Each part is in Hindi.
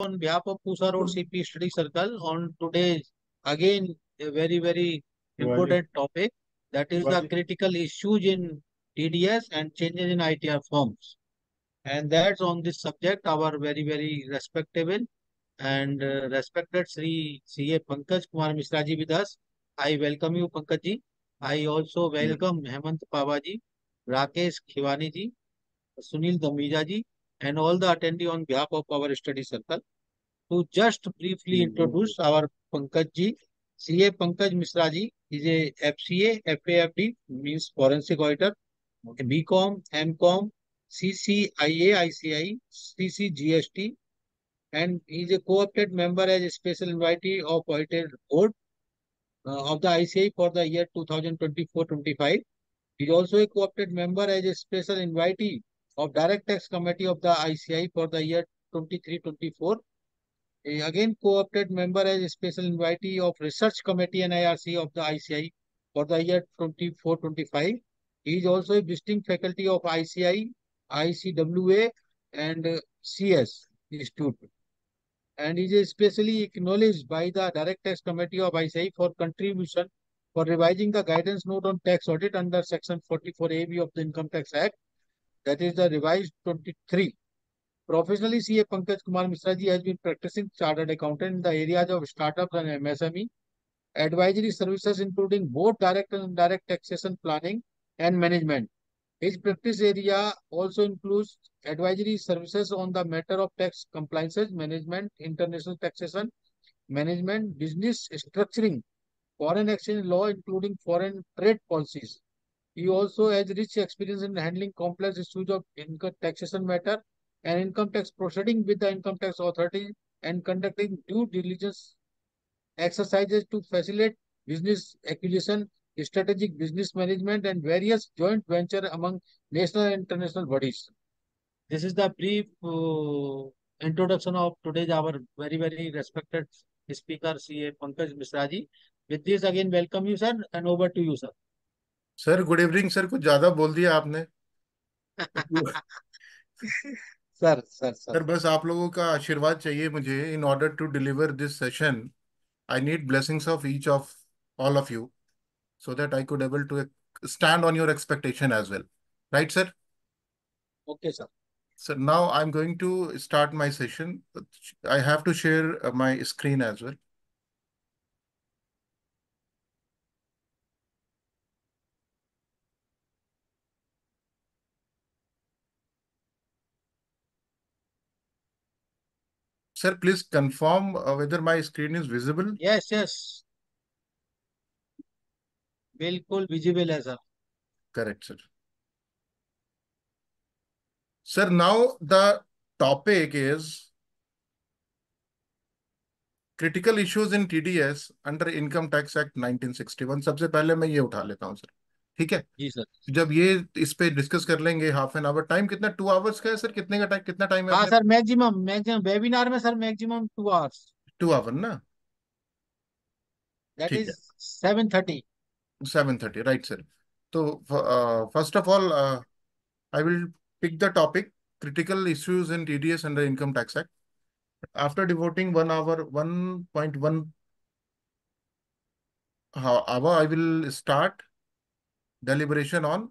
on behalf of Pusa Road CP Study Circle on today's again a very very important topic that is the critical issues in TDS and changes in ITR forms. And that's on this subject our very very respectable and uh, respected Sri CA Pankaj Kumar Mishra ji with us. I welcome you Pankaj ji I also welcome yeah. Hemant Pawa ji Rakesh Khiwani ji, Sunil Damija ji and all the attendees on behalf of our study circle to just briefly hmm. introduce our Pankaj ji. CA Pankaj Misra ji is a FCA, FAFD means forensic auditor, BCom, MCom, CCIA, ICI, CCGST, and he is a co-opted member as a special invitee of audited board uh, of the ICI for the year 2024-25. He is also a co-opted member as a special invitee of Direct Tax Committee of the ICI for the year 23-24. Again, co-opted member as special invitee of Research Committee and IRC of the ICI for the year 24-25. He is also a visiting faculty of ICI, ICWA and CS Institute. And is especially acknowledged by the Direct Tax Committee of ICI for contribution for revising the guidance note on tax audit under Section 44AB of the Income Tax Act that is the revised 23. Professionally, CA Pankaj Kumar Misraji has been practicing chartered accountant in the areas of startups and MSME, advisory services including both direct and indirect taxation planning and management. His practice area also includes advisory services on the matter of tax compliances, management, international taxation, management, business structuring, foreign exchange law including foreign trade policies, he also has rich experience in handling complex issues of income taxation matter and income tax proceeding with the income tax authority and conducting due diligence exercises to facilitate business acquisition, strategic business management, and various joint venture among national and international bodies. This is the brief uh, introduction of today's our very, very respected speaker, CA Pankaj Misraji. With this, again, welcome you, sir, and over to you, sir. Sir good evening sir कुछ ज्यादा बोल दिया आपने सर सर सर बस आप लोगों का आशीर्वाद चाहिए मुझे in order to deliver this session I need blessings of each of all of you so that I could able to stand on your expectation as well right sir okay sir sir now I am going to start my session I have to share my screen as well Sir, please confirm uh, whether my screen is visible. Yes, yes. बिल्कुल विजिबल है sir correct sir sir now the topic is critical issues in tds under income tax act 1961 सबसे पहले मैं ये उठा लेता हूं सर ठीक है जी सर जब ये इस पे डिस्कस कर लेंगे हाफ एन आवर टाइम कितना टू आवर्स का है सर कितने का टाइम कितना टाइम है हाँ सर मैक्सिमम मैक्सिमम वेबिनार में sir maximum two hours two hour ना that is seven thirty seven thirty right sir तो first of all I will pick the topic critical pick the topic critical issues in TDS under Income Tax Act. After devoting one hour, 1.1 hour, I will start deliberation on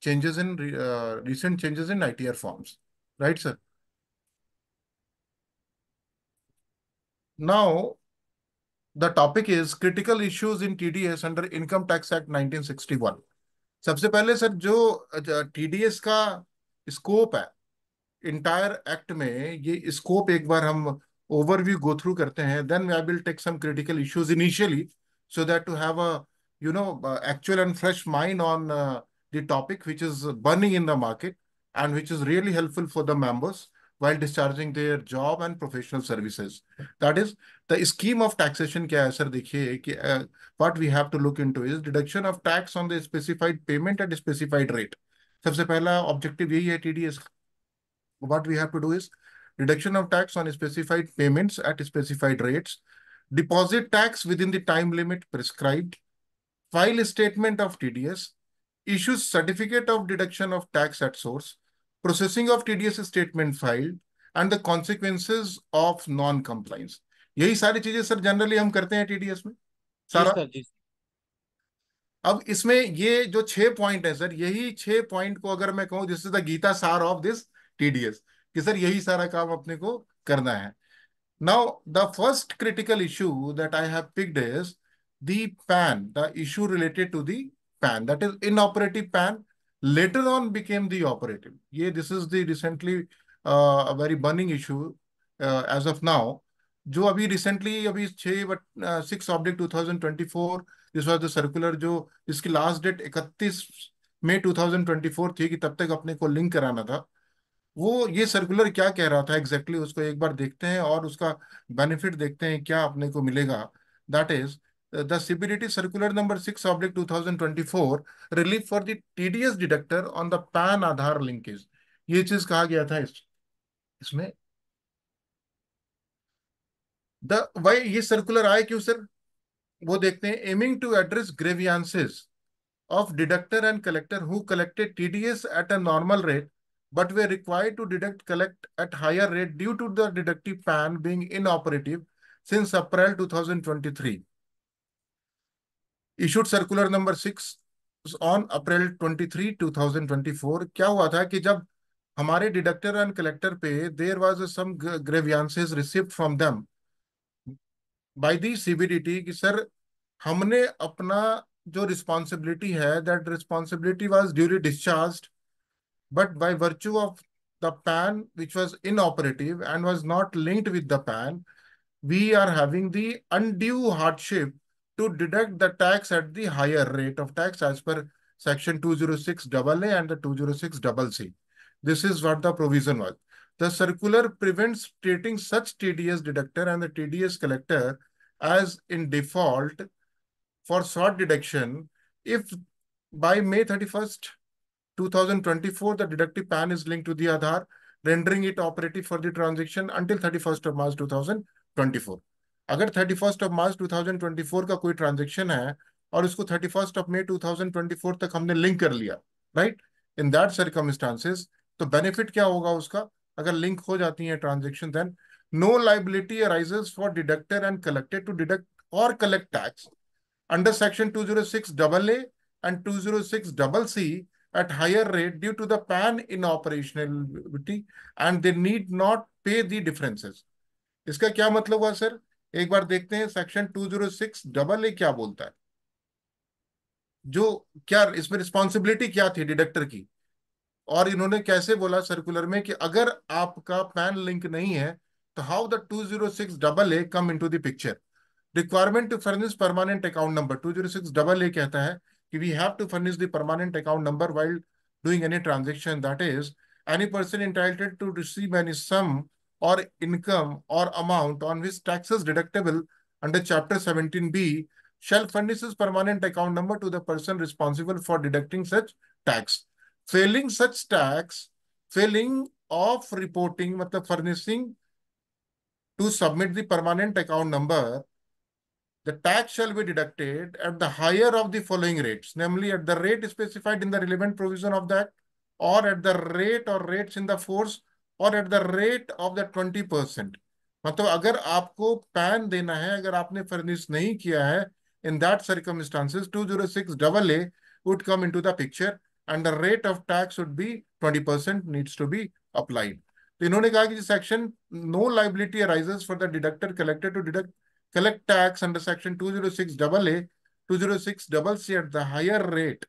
changes in uh, recent changes in ITR forms. Right, sir? Now, the topic is critical issues in TDS under Income Tax Act 1961. सबसे पहले सर जो TDS का स्कोप है इंटायर एक्ट में ये स्कोप एक बार हम ओवरव्यू गो थ्रू करते हैं then I will take some critical issues initially so that to have a you know, uh, actual and fresh mind on uh, the topic which is burning in the market and which is really helpful for the members while discharging their job and professional services. That is, the scheme of taxation kya hai, sir, dekhiye, uh, what we have to look into is deduction of tax on the specified payment at a specified rate. सबसे पहला ऑब्जेक्टिव यही है TDS. what we have to do is reduction of tax on specified payments at specified rates, deposit tax within the time limit prescribed, file statement of TDS, issues certificate of deduction of tax at source, processing of TDS statement filed, and the consequences of non-compliance. यही सारी चीजें सर जनरली हम करते हैं टीडीएस में सारा जी सर, जी सर। अब इसमें ये जो छह पॉइंट है सर यही छह पॉइंट को अगर मैं कहूं दिस इज द गीता सार ऑफ दिस टीडीएस कि सर यही सारा काम अपने को करना है now the first critical issue that I have picked is the PAN, the issue related to the PAN, that is inoperative PAN, later on became the operative. Yeah, this is the recently uh, a very burning issue uh, as of now. जो अभी रिसेंटली अभी छः but six object two thousand twenty four this was the circular जो इसकी लास्ट डेट इकतीस मई टू थाउजेंड ट्वेंटी फोर थी कि तब तक अपने को लिंक कराना था वो ये सर्कुलर क्या कह रहा था एग्जैक्टली exactly उसको एक बार देखते हैं और उसका बेनिफिट देखते हैं क्या अपने को मिलेगा that is the CBDT circular number 6 oblique 2024 relief for the TDS deductor on the PAN Aadhaar linkage. ये चीज कहा गया था इस, इसमें द वाई ये सर्कुलर आए क्यों सर वो देखते हैं aiming to address grievances of deductor and collector who collected TDS at a normal rate but were required to deduct collect at higher rate due to the deductive pan being inoperative since April 2023. Issued circular number six on April 23 2024 क्या हुआ था कि जब हमारे डिडक्टर एंड कलेक्टर पे there was some grievances received from them by the CBDT कि सर हमने अपना जो रिस्पॉन्सिबिलिटी है that responsibility was duly discharged but by virtue of the PAN which was in operative and was not linked with the PAN we are having the undue hardship to deduct the tax at the higher rate of tax as per section 206 AA and the 206 CC. This is what the provision was. The circular prevents treating such TDS deductor and the TDS collector as in default for short deduction if by May 31st, 2024, the deductive PAN is linked to the Aadhaar, rendering it operative for the transaction until 31st of March 2024. अगर thirty first of March two thousand twenty four का कोई ट्रांजेक्शन है और उसको thirty first of May two thousand twenty four तक हमने लिंक कर लिया राइट इन दैट सर्कमस्टांसेस तो बेनिफिट क्या होगा उसका अगर लिंक हो जाती है transaction then no liability arises for deductor and collected to deduct और collect tax under section two zero six double A and two zero six double C at higher rate due to the PAN in operationality and they need not pay the differences इसका क्या मतलब हुआ सर एक बार देखते हैं section two zero six double A क्या बोलता है जो क्या इसमें रिस्पॉन्सिबिलिटी क्या थी डिडक्टर की और इन्होंने कैसे बोला सर्कुलर में कि अगर आपका पैन लिंक नहीं है तो how the two zero six double A come in to picture requirement to furnish permanent account number two zero six double A कहता है कि we have to furnish permanent account number while doing any transaction that is any person entitled to receive any sum or income or amount on which taxes deductible under Chapter 17B shall furnish his permanent account number to the person responsible for deducting such tax. Failing such tax, failing of reporting, the furnishing to submit the permanent account number, the tax shall be deducted at the higher of the following rates, namely at the rate specified in the relevant provision of that or at the rate or rates in the force और at the rate of the twenty percent मतलब अगर आपको पैन देना है अगर आपने फर्निश नहीं किया है in that circumstances two zero six double A would come in to the picture and the rate of tax would be twenty percent needs to be applied तो इन्होंने कहा कि section no liability arise for the deductor collector to deduct collect tax under section two zero six double A two zero six double C at the higher rate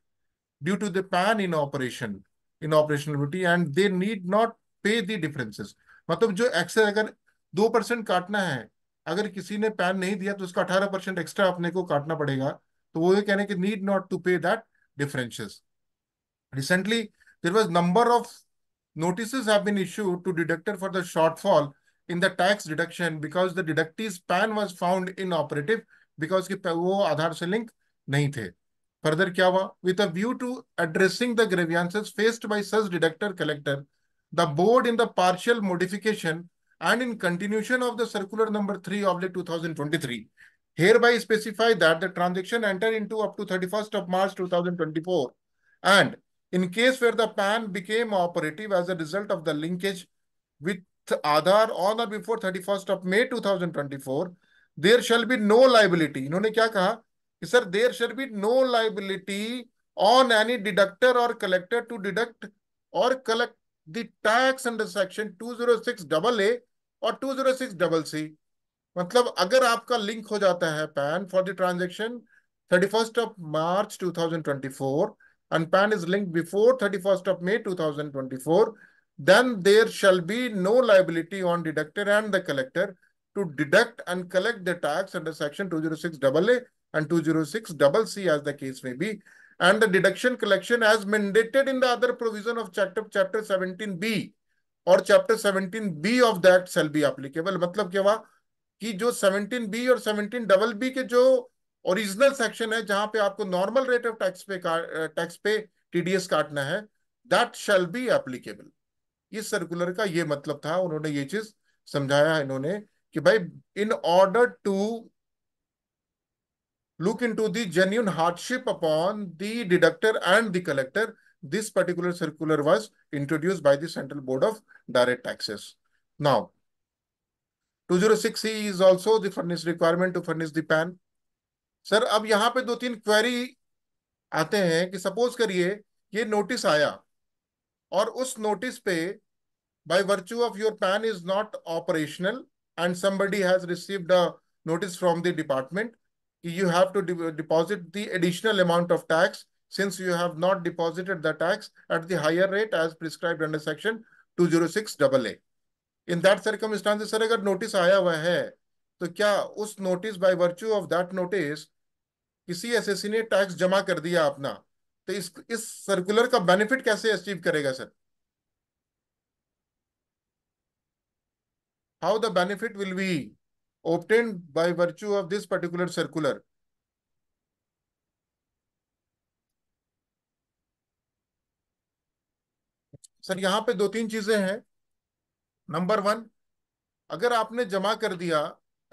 due to the PAN in operation in operationality and they need not pay the differences मतलब जो एक्स्ट्रा अगर दो परसेंट काटना है अगर किसी ने पैन नहीं दिया तो उसका अठारह परसेंट एक्स्ट्रा अपने को काटना पड़ेगा तो वो ये कहने की need not to pay that differences. Recently, there was number of notices have been issued to deductor for the shortfall in the tax deduction because the deductee's PAN was found inoperative because वो आधार से लिंक नहीं थे फर्दर क्या हुआ with a view to addressing the grievances faced by such deductor collector the board in the partial modification and in continuation of the circular number 3 of the 2023 hereby specify that the transaction enter into up to 31st of March 2024 and in case where the PAN became operative as a result of the linkage with Aadhaar on or before 31st of May 2024 there shall be no liability इन्होंने क्या कहा कि sir shall be no liability on any deductor or collector to deduct or collect the tax under section 206 double A 206 double C मतलब अगर आपका लिंक हो जाता है 31st of March 2024 and PAN is linked before 31st of May 2024, then there shall be no liability on deductor and the collector to deduct and collect the tax under section 206 AA and 206 C as the case may be. and the deduction collection as mandated in the other provision of chapter chapter 17b और chapter 17b of that shall be applicable मतलब क्या हुआ कि जो 17b और 17 डबल बी के जो ओरिजिनल सेक्शन है जहां पे आपको नॉर्मल रेट ऑफ टैक्स पे टैक्स पे टीडीएस काटना है दैट शेल बी एप्लीकेबल इस सर्कुलर का ये मतलब था उन्होंने ये चीज समझाया इन्होंने कि भाई in order to look into the genuine hardship upon the deductor and the collector. This particular circular was introduced by the Central Board of Direct Taxes. Now, 206C is also the furnace requirement to furnish the pan. sir ab yahan pe do teen query aate hain ki suppose kariye ye notice aaya aur us notice pe by virtue of your PAN is not operational and somebody has received a notice from the department you have to de deposit the additional amount of tax since you have not deposited the tax at the higher rate as prescribed under section 206AA. In that circumstances, sir, अगर notice आया हुआ है तो क्या उस notice by virtue of that notice किसी एसएससी ने टैक्स जमा कर दिया अपना तो इस इस सर्कुलर का बेनिफिट कैसे अचीव करेगा sir how the benefit will be obtained by virtue of this particular circular. Sir यहाँ पे दो तीन चीजें हैं नंबर वन अगर आपने जमा कर दिया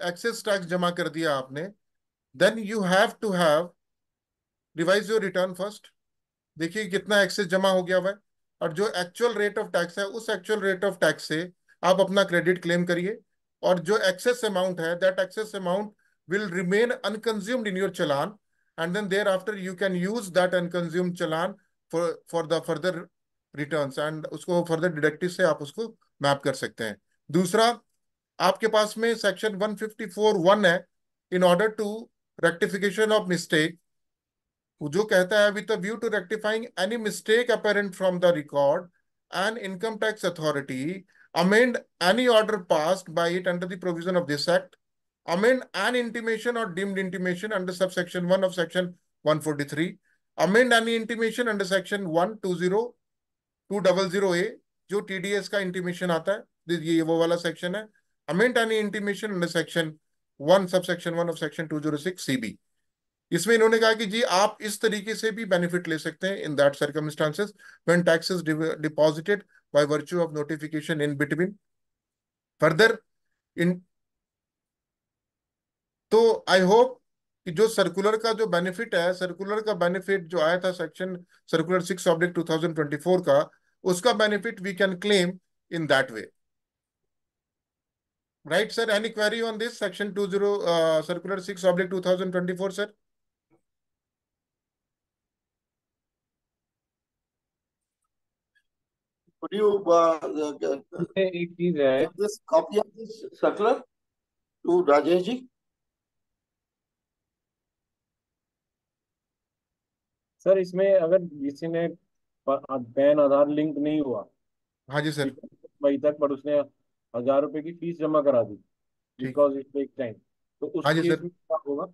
एक्सेस टैक्स जमा कर दिया आपने then you have to have revise your return first देखिए कितना एक्सेस जमा हो गया हुआ और जो एक्चुअल रेट ऑफ टैक्स है उस एक्चुअल रेट ऑफ टैक्स से आप अपना क्रेडिट क्लेम करिए और जो एक्सेस अमाउंट है that excess amount will remain unconsumed in your challan and then thereafter you can use that unconsumed challan for for the further returns and उसको फर्दर डिडक्टिव से आप उसको मैप कर सकते हैं दूसरा आपके पास में सेक्शन फोर वन है in order to rectification of mistake जो कहता है with view to rectifying any mistake apparent from the record and income tax authority amend any order passed by it under the provision of this Act, amend an intimation or deemed intimation under subsection 1 of section 143, amend any intimation under section 120 200A, जो TDS का intimation आता है, ये वो वाला section है, amend any intimation under section 1 subsection 1 of section 206 CB. इसमें इन्होंने कहा कि जी आप इस तरीके से भी बेनिफिट ले सकते हैं in that circumstances when taxes deposited by virtue of notification in between. Further, in तो आई होप कि जो सर्कुलर का जो बेनिफिट है सर्कुलर का बेनिफिट जो आया था section circular six object two thousand twenty four का उसका benefit we can claim in that way right sir any query on this section 20 uh, circular 6 object 2024 sir could you uh, एक चीज है this copy of this circular to Rajesh ji sir इसमें अगर किसी ने पैन आधार लिंक नहीं हुआ हाँ जी सर मई तक पर उसने हजार रुपए की फीस जमा करा दी बिकॉज इट टेक टाइम तो उस हाँ जी सर क्या होगा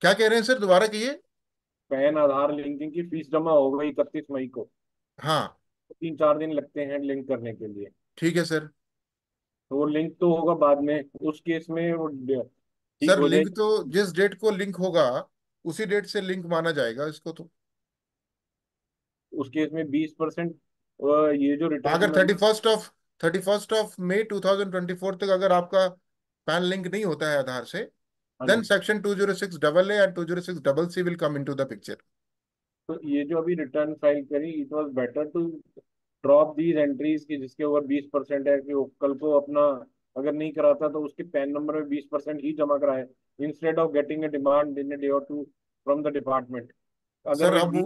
क्या कह रहे हैं सर दोबारा कहिए पैन आधार लिंकिंग की फीस जमा हो गई इकतीस मई को हाँ तीन चार दिन लगते हैं लिंक करने के लिए ठीक है सर तो वो लिंक तो होगा बाद में उस केस में वो सर लिंक तो जिस डेट को लिंक होगा उसी डेट से लिंक माना जाएगा इसको तो उस केस में बीस परसेंट ये जो रिटर्न अगर thirty first of thirty first of May two thousand twenty four तक अगर आपका पैन लिंक नहीं होता है आधार से then section two zero six double A and two zero six double C will come in to the picture तो ये जो अभी रिटर्न फाइल करी it was better to drop these entries की जिसके ऊपर बीस परसेंट है कि वो कल को अपना अगर नहीं कराता तो उसके पैन नंबर में बीस परसेंट ही जमा कराए instead of getting a demand in day और टू फ्रॉम द डिपार्टमेंट अगर अब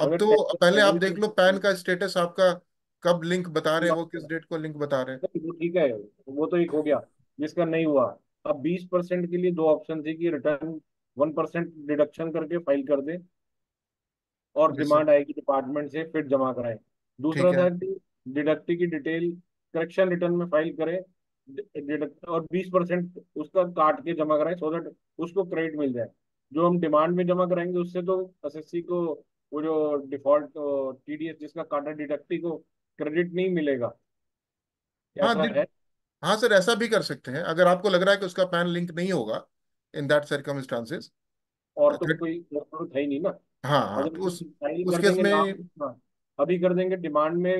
अब तो पहले आप देख तो- लो पैन का स्टेटस आपका कब लिंक बता रहे हो किस डेट को लिंक बता रहे हैं ठीक है वो तो एक हो गया जिसका नहीं हुआ अब बीस परसेंट के लिए दो ऑप्शन थे कि रिटर्न वन परसेंट डिडक्शन करके फाइल कर दे और डिमांड आएगी डिपार्टमेंट से फिर जमा कराएं दूसरा था कि डिडक्टी की डिटेल करेक्शन रिटर्न में फाइल करें डिडक्ट और बीस परसेंट उसका काट के जमा कराएं सो दैट उसको क्रेडिट मिल जाए जो हम डिमांड में जमा कराएंगे उससे तो एसएससी को वो जो डिफॉल्ट टीडीएस तो जिसका काटा डिडक्टी को क्रेडिट नहीं मिलेगा हाँ है हाँ सर ऐसा भी कर सकते हैं अगर आपको लग रहा है कि उसका पैन लिंक नहीं होगा इन दैट सर्कमस्टांसेस और तो, तो कोई तो है ही नहीं ना हाँ हाँ अगर उस पहले उस कर केस देंगे में लास्ट अभी कर देंगे डिमांड में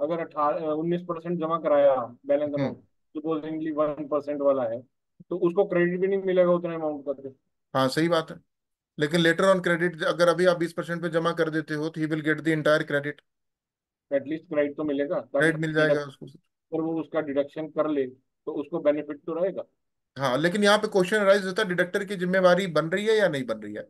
अगर अठारह उन्नीस परसेंट जमा कराया balance hmm amount supposingly one percent वाला है तो उसको क्रेडिट भी नहीं मिलेगा उतना अमाउंट का तो। हाँ सही बात है लेकिन लेटर ऑन क्रेडिट अगर अभी आप बीस परसेंट पे जमा कर देते हो तो he will get the entire credit at least credit तो मिलेगा ताकि क्रेडिट मिल जाएगा डिडक्ट उसको अगर वो उसका डिडक्शन कर ले तो उसको बेनिफिट तो रहेगा हाँ लेकिन यहाँ पे क्वेश्चन राइज होता है डिडक्टर की जिम्मेवारी बन रही है या नहीं बन रही है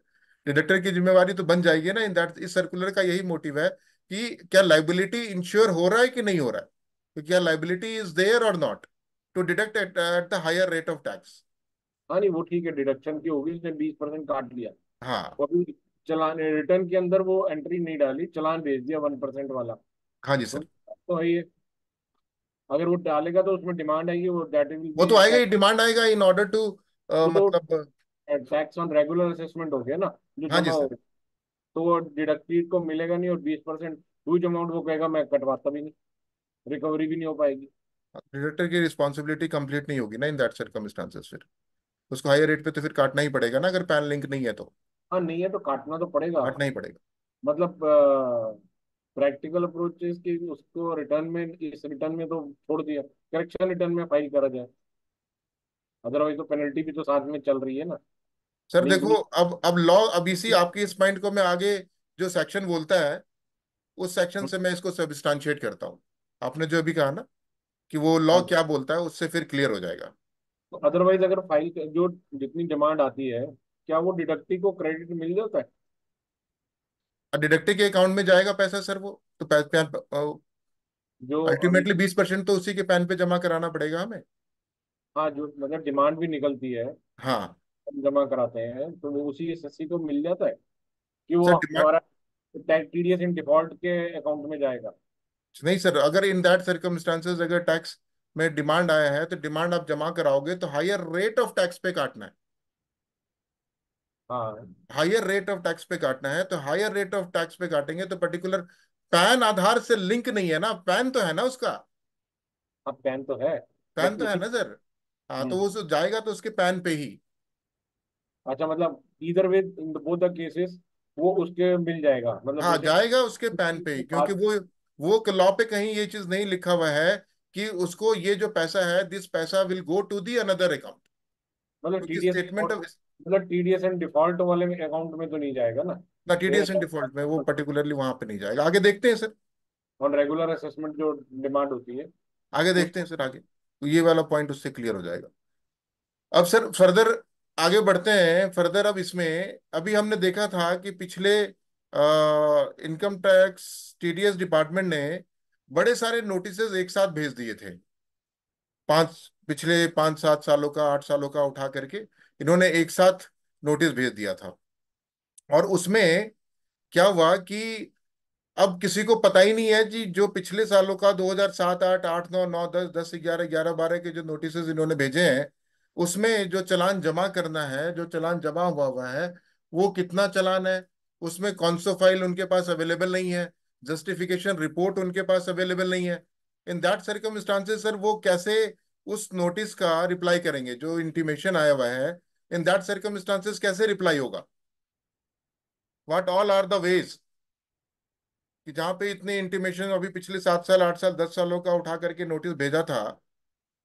डिडक्टर की जिम्मेवारी तो बन जाएगी ना इन दैट इस सर्कुलर का यही मोटिव है कि क्या लाइबिलिटी इंश्योर हो रहा है कि नहीं हो रहा है तो क्या लाइबिलिटी इज देयर और not to deduct at at the higher rate of tax हाँ नहीं वो ठीक है डिडक्शन की होगी उसने बीस परसेंट काट लिया हाँ अभी चलान रिटर्न के अंदर वो एंट्री नहीं डाली चलान भेज दिया वन परसेंट वाला हाँ जी सर तो है अगर वो डालेगा तो उसमें डिमांड आएगी वो दैट विल वो तो आएगा ही डिमांड आएगा इन ऑर्डर टू मतलब टैक्स ऑन रेगुलर असेसमेंट हो गया ना जिस हाँ जी सर तो वो डिडक्टेड को मिलेगा नहीं और बीस परसेंट ह्यूज अमाउंट वो कहेगा मैं कटवाता भी नहीं रिकवरी भी नहीं हो पाएगी डिडक्टर की रिस्पॉन्सिबिलिटी कंप्लीट नहीं होगी ना इन दैट सर्कमस्टांसेस फिर उसको हायर रेट पे तो फिर काटना ही पड़ेगा ना अगर पैन लिंक नहीं है तो हाँ नहीं है तो काटना तो पड़ेगा काटना ही पड़ेगा मतलब प्रैक्टिकल अप्रोच कि उसको रिटर्न में इस रिटर्न में तो छोड़ दिया करेक्शन रिटर्न में फाइल करा जाए अदरवाइज तो पेनल्टी भी तो साथ में चल रही है ना सर देखो अब अब लॉ अब इसी आपके इस पॉइंट को मैं आगे जो सेक्शन बोलता है उस सेक्शन हाँ। से मैं इसको सबस्टांशिएट करता हूँ आपने जो अभी कहा ना कि वो लॉ हाँ। क्या बोलता है उससे फिर क्लियर हो जाएगा तो अदरवाइज अगर फाइल जो जितनी डिमांड आती है क्या वो डिडक्टी को क्रेडिट मिल जाता है डिडक्टी हाँ, के अकाउंट में जाएगा पैसा सर वो तो पैन, पैन जो अल्टीमेटली बीस परसेंट तो उसी के पैन पे जमा कराना पड़ेगा हमें हाँ जो मतलब डिमांड भी निकलती है हाँ जमा कराते हैं तो वो उसी एस को मिल जाता है कि वो हमारा टैक्स टीडीएस इन डिफॉल्ट के अकाउंट में जाएगा नहीं सर अगर इन दैट सर्कमस्टांसेस अगर टैक्स में डिमांड आया है तो डिमांड आप जमा कराओगे तो हायर रेट ऑफ टैक्स पे काटना है हायर रेट ऑफ टैक्स पे काटना है तो हायर रेट ऑफ टैक्स पे काटेंगे तो पर्टिकुलर पैन आधार से लिंक नहीं है ना पैन तो है ना उसका अब हाँ, पैन तो है पैन तो है ना सर हाँ तो हम्म। वो तो जाएगा तो उसके पैन पे ही अच्छा मतलब इधर वे इन बोथ द केसेस वो उसके मिल जाएगा मतलब हाँ जैसे जाएगा उसके पैन पे ही क्योंकि हाँ। वो वो लॉ पे कहीं ये चीज नहीं लिखा हुआ है कि उसको ये जो पैसा है दिस पैसा will go to the another account मतलब टीडीएस स्टेटमेंट ऑफ मतलब टीडीएस एंड डिफॉल्ट वाले अकाउंट में तो नहीं जाएगा ना ना टीडीएस एंड डिफॉल्ट में वो पर्टिकुलरली वहां पे नहीं जाएगा आगे देखते हैं सर ऑन रेगुलर असेसमेंट जो डिमांड होती है आगे देखते हैं सर आगे तो ये वाला पॉइंट उससे क्लियर हो जाएगा अब सर फर्दर आगे बढ़ते हैं फर्दर अब इसमें अभी हमने देखा था कि पिछले इनकम टैक्स टीडीएस डिपार्टमेंट ने बड़े सारे नोटिस एक साथ भेज दिए थे पांच पिछले पांच सात सालों का आठ सालों का उठा करके इन्होंने एक साथ नोटिस भेज दिया था और उसमें क्या हुआ कि अब किसी को पता ही नहीं है कि जो पिछले सालों का 2007, 8, 8, 9, 9, 10, 10, 11, 11, 12 के जो नोटिस इन्होंने भेजे हैं उसमें जो चलान जमा करना है जो चलान जमा हुआ हुआ है वो कितना चलान है उसमें कौन सो फाइल उनके पास अवेलेबल नहीं है जस्टिफिकेशन रिपोर्ट उनके पास अवेलेबल नहीं है इन दैट सर्कमस्टांसेस सर वो कैसे उस नोटिस का रिप्लाई करेंगे जो इंटीमेशन आया हुआ है इन दैट सर्कमस्टांसेस कैसे रिप्लाई होगा what all are the ways कि जहाँ पे इतने इंटीमेशन अभी पिछले सात साल आठ साल दस सालों का उठा करके नोटिस भेजा था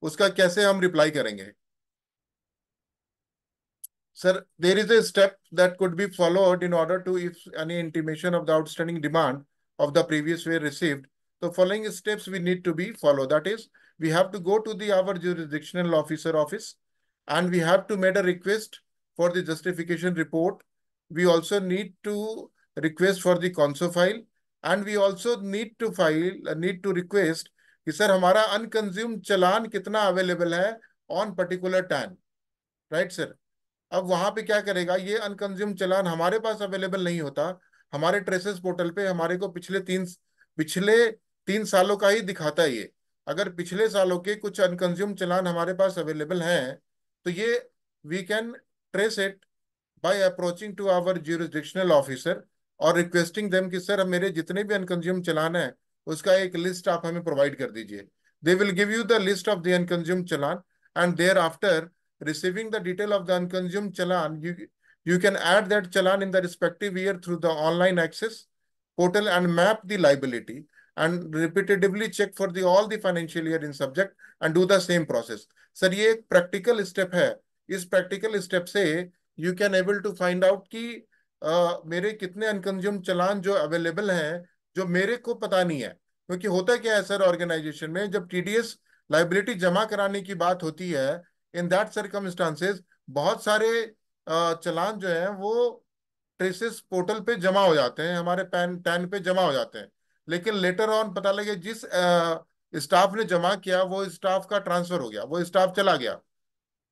उसका कैसे हम रिप्लाई करेंगे Sir, there is a step that could be followed in order to if any intimation of the outstanding demand of the previous way received. The following steps we need to be followed. That is, we have to go to the our jurisdictional officer office and we have to make a request for the justification report. We also need to request for the console file and we also need to file, uh, need to request Sir, hamara unconsumed chalan kitna available available है ऑन पर्टिकुलर टाइम राइट अब वहां पे क्या करेगा ये अनकंज्यूम चलान हमारे पास अवेलेबल नहीं होता हमारे ट्रेसेस पोर्टल पे हमारे को पिछले तीन पिछले तीन सालों का ही दिखाता ये अगर पिछले सालों के कुछ अनकंज्यूम चलान हमारे पास अवेलेबल हैं तो ये we can trace it by approaching to our jurisdictional officer और रिक्वेस्टिंग देम कि सर मेरे जितने भी अनकंज्यूम चलान है उसका एक लिस्ट आप हमें प्रोवाइड कर दीजिए they will give you the list of the unconsumed challan and there after receiving the detail of the unconsumed challan, you, you can add that challan in the respective year through the online access portal and map the liability and repeatedly check for the all the financial year in subject and do the same process. sir ye ek practical step hai is practical step se you can able to find out ki uh, mere kitne unconsumed challan jo available hain jo mere ko pata nahi hai क्योंकि होता क्या है सर ऑर्गेनाइजेशन में जब टीडीएस लाइबिलिटी जमा कराने की बात होती है इन दैट सरकमस्टांसेस बहुत सारे चलान जो है वो ट्रेसेस पोर्टल पे जमा हो जाते हैं हमारे पैन टैन पे जमा हो जाते हैं लेकिन लेटर ऑन पता लगे जिस स्टाफ ने जमा किया वो स्टाफ का ट्रांसफर हो गया वो स्टाफ चला गया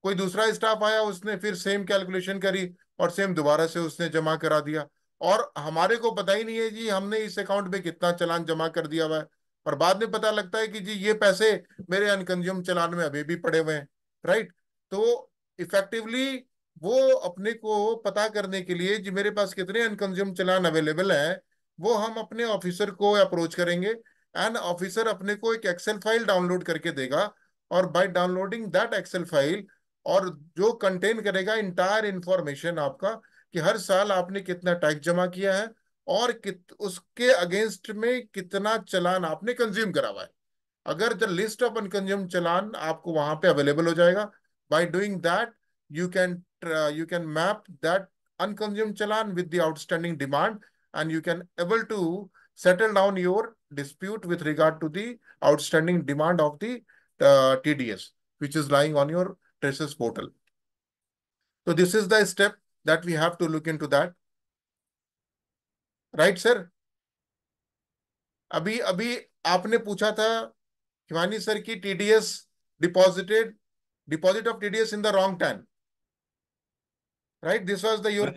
कोई दूसरा स्टाफ आया उसने फिर सेम कैलकुलेशन करी और सेम दोबारा से उसने जमा करा दिया और हमारे को पता ही नहीं है जी हमने इस अकाउंट में कितना चलान जमा कर दिया हुआ है और बाद में पता लगता है कि जी ये पैसे मेरे अनकंज्यूम चलान में अभी भी पड़े हुए हैं राइट तो इफेक्टिवली वो अपने को पता करने के लिए जी मेरे पास कितने अनकंज्यूम चलान अवेलेबल है वो हम अपने ऑफिसर को अप्रोच करेंगे एंड ऑफिसर अपने को एक एक्सेल फाइल डाउनलोड करके देगा और by downloading that excel file और जो कंटेन करेगा इंटायर इंफॉर्मेशन आपका कि हर साल आपने कितना टैक्स जमा किया है और कित उसके अगेंस्ट में कितना चलान आपने कंज्यूम करा हुआ है अगर the list of unconsumed challan आपको वहां पे अवेलेबल हो जाएगा by doing that you can you can map that unconsumed challan with the outstanding demand and you can able to settle down your dispute with regard to the outstanding demand of the TDS which is lying on your TRACES portal तो this is the step that we have to look in to that right sir अभी अभी आपने पूछा था हिमानी सर की TDS deposited deposit of TDS in the wrong time right this was the your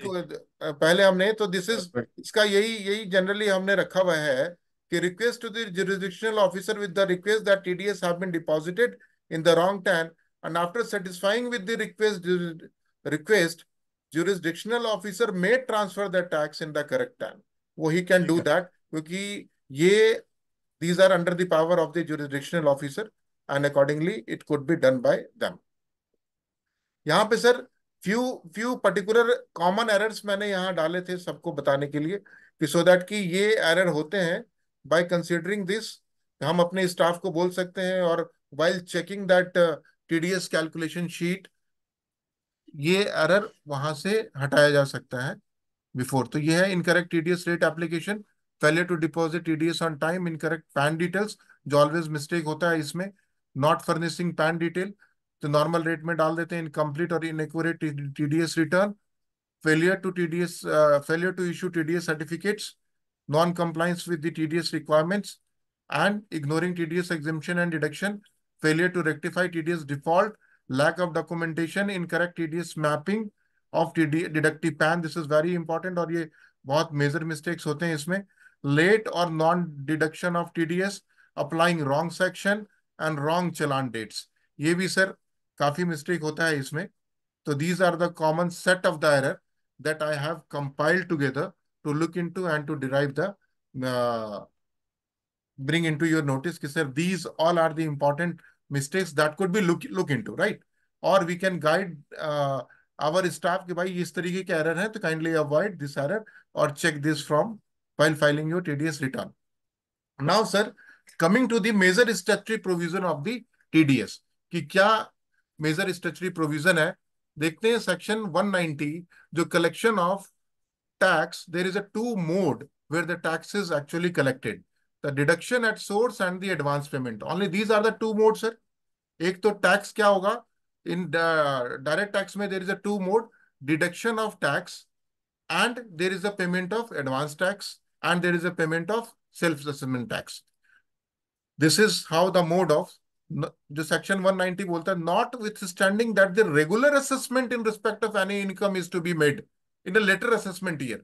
पहले हमने तो दिस इज इसका यही यही जनरली हमने रखा हुआ है कि request to the officer with the request that TDS have been deposited in the wrong time and after satisfying with the request request jurisdictional officer may transfer the tax in the correct time वो ही कैन डू दैट क्योंकि ये These are under the power of the jurisdictional officer and accordingly it could be done by them. यहाँ पे sir few few particular common errors मैंने यहाँ डाले थे सबको बताने के लिए कि सो so दैट कि ये एरर होते हैं बाय कंसिडरिंग दिस हम अपने स्टाफ को बोल सकते हैं और while checking that TDS calculation sheet ये एरर वहां से हटाया जा सकता है बिफोर तो ये है incorrect TDS rate application failure to deposit TDS on time, incorrect PAN details, जो ऑलवेज मिस्टेक होता है इसमें नॉट फर्निशिंग पैन डिटेल तो नॉर्मल रेट में डाल देते हैं इनकम्प्लीट और inaccurate TDS return failure to TDS failure to issue TDS certificates non compliance with the TDS requirements and ignoring TDS exemption and deduction failure to rectify TDS default lack of documentation incorrect tds mapping of td deductive pan this is very important और ये बहुत मेजर मिस्टेक्स होते हैं इसमें late or non-deduction of TDS, applying wrong section and wrong challan dates. ye bhi sir kafi mistake hota hai isme so these are the common set of the error that i have compiled together to look into and to derive the uh, bring into your notice ki sir these all are the important mistakes that could be look look into right or we can guide uh, our staff ki bhai is tarike ke error hai to kindly avoid this error or check this from while filing your TDS return. Now, sir, coming to the major statutory provision of the TDS, कि क्या major statutory provision है देखते हैं section 190 जो collection of tax, there is a two mode where the tax is actually collected the deduction at source and the advance payment only these are the two modes sir एक तो tax क्या होगा? in the direct tax में there is a two mode deduction of tax and there is a payment of advance tax and there is a payment of self-assessment tax. This is how the mode of the section 190 bolta, notwithstanding that the regular assessment in respect of any income is to be made in a later assessment year.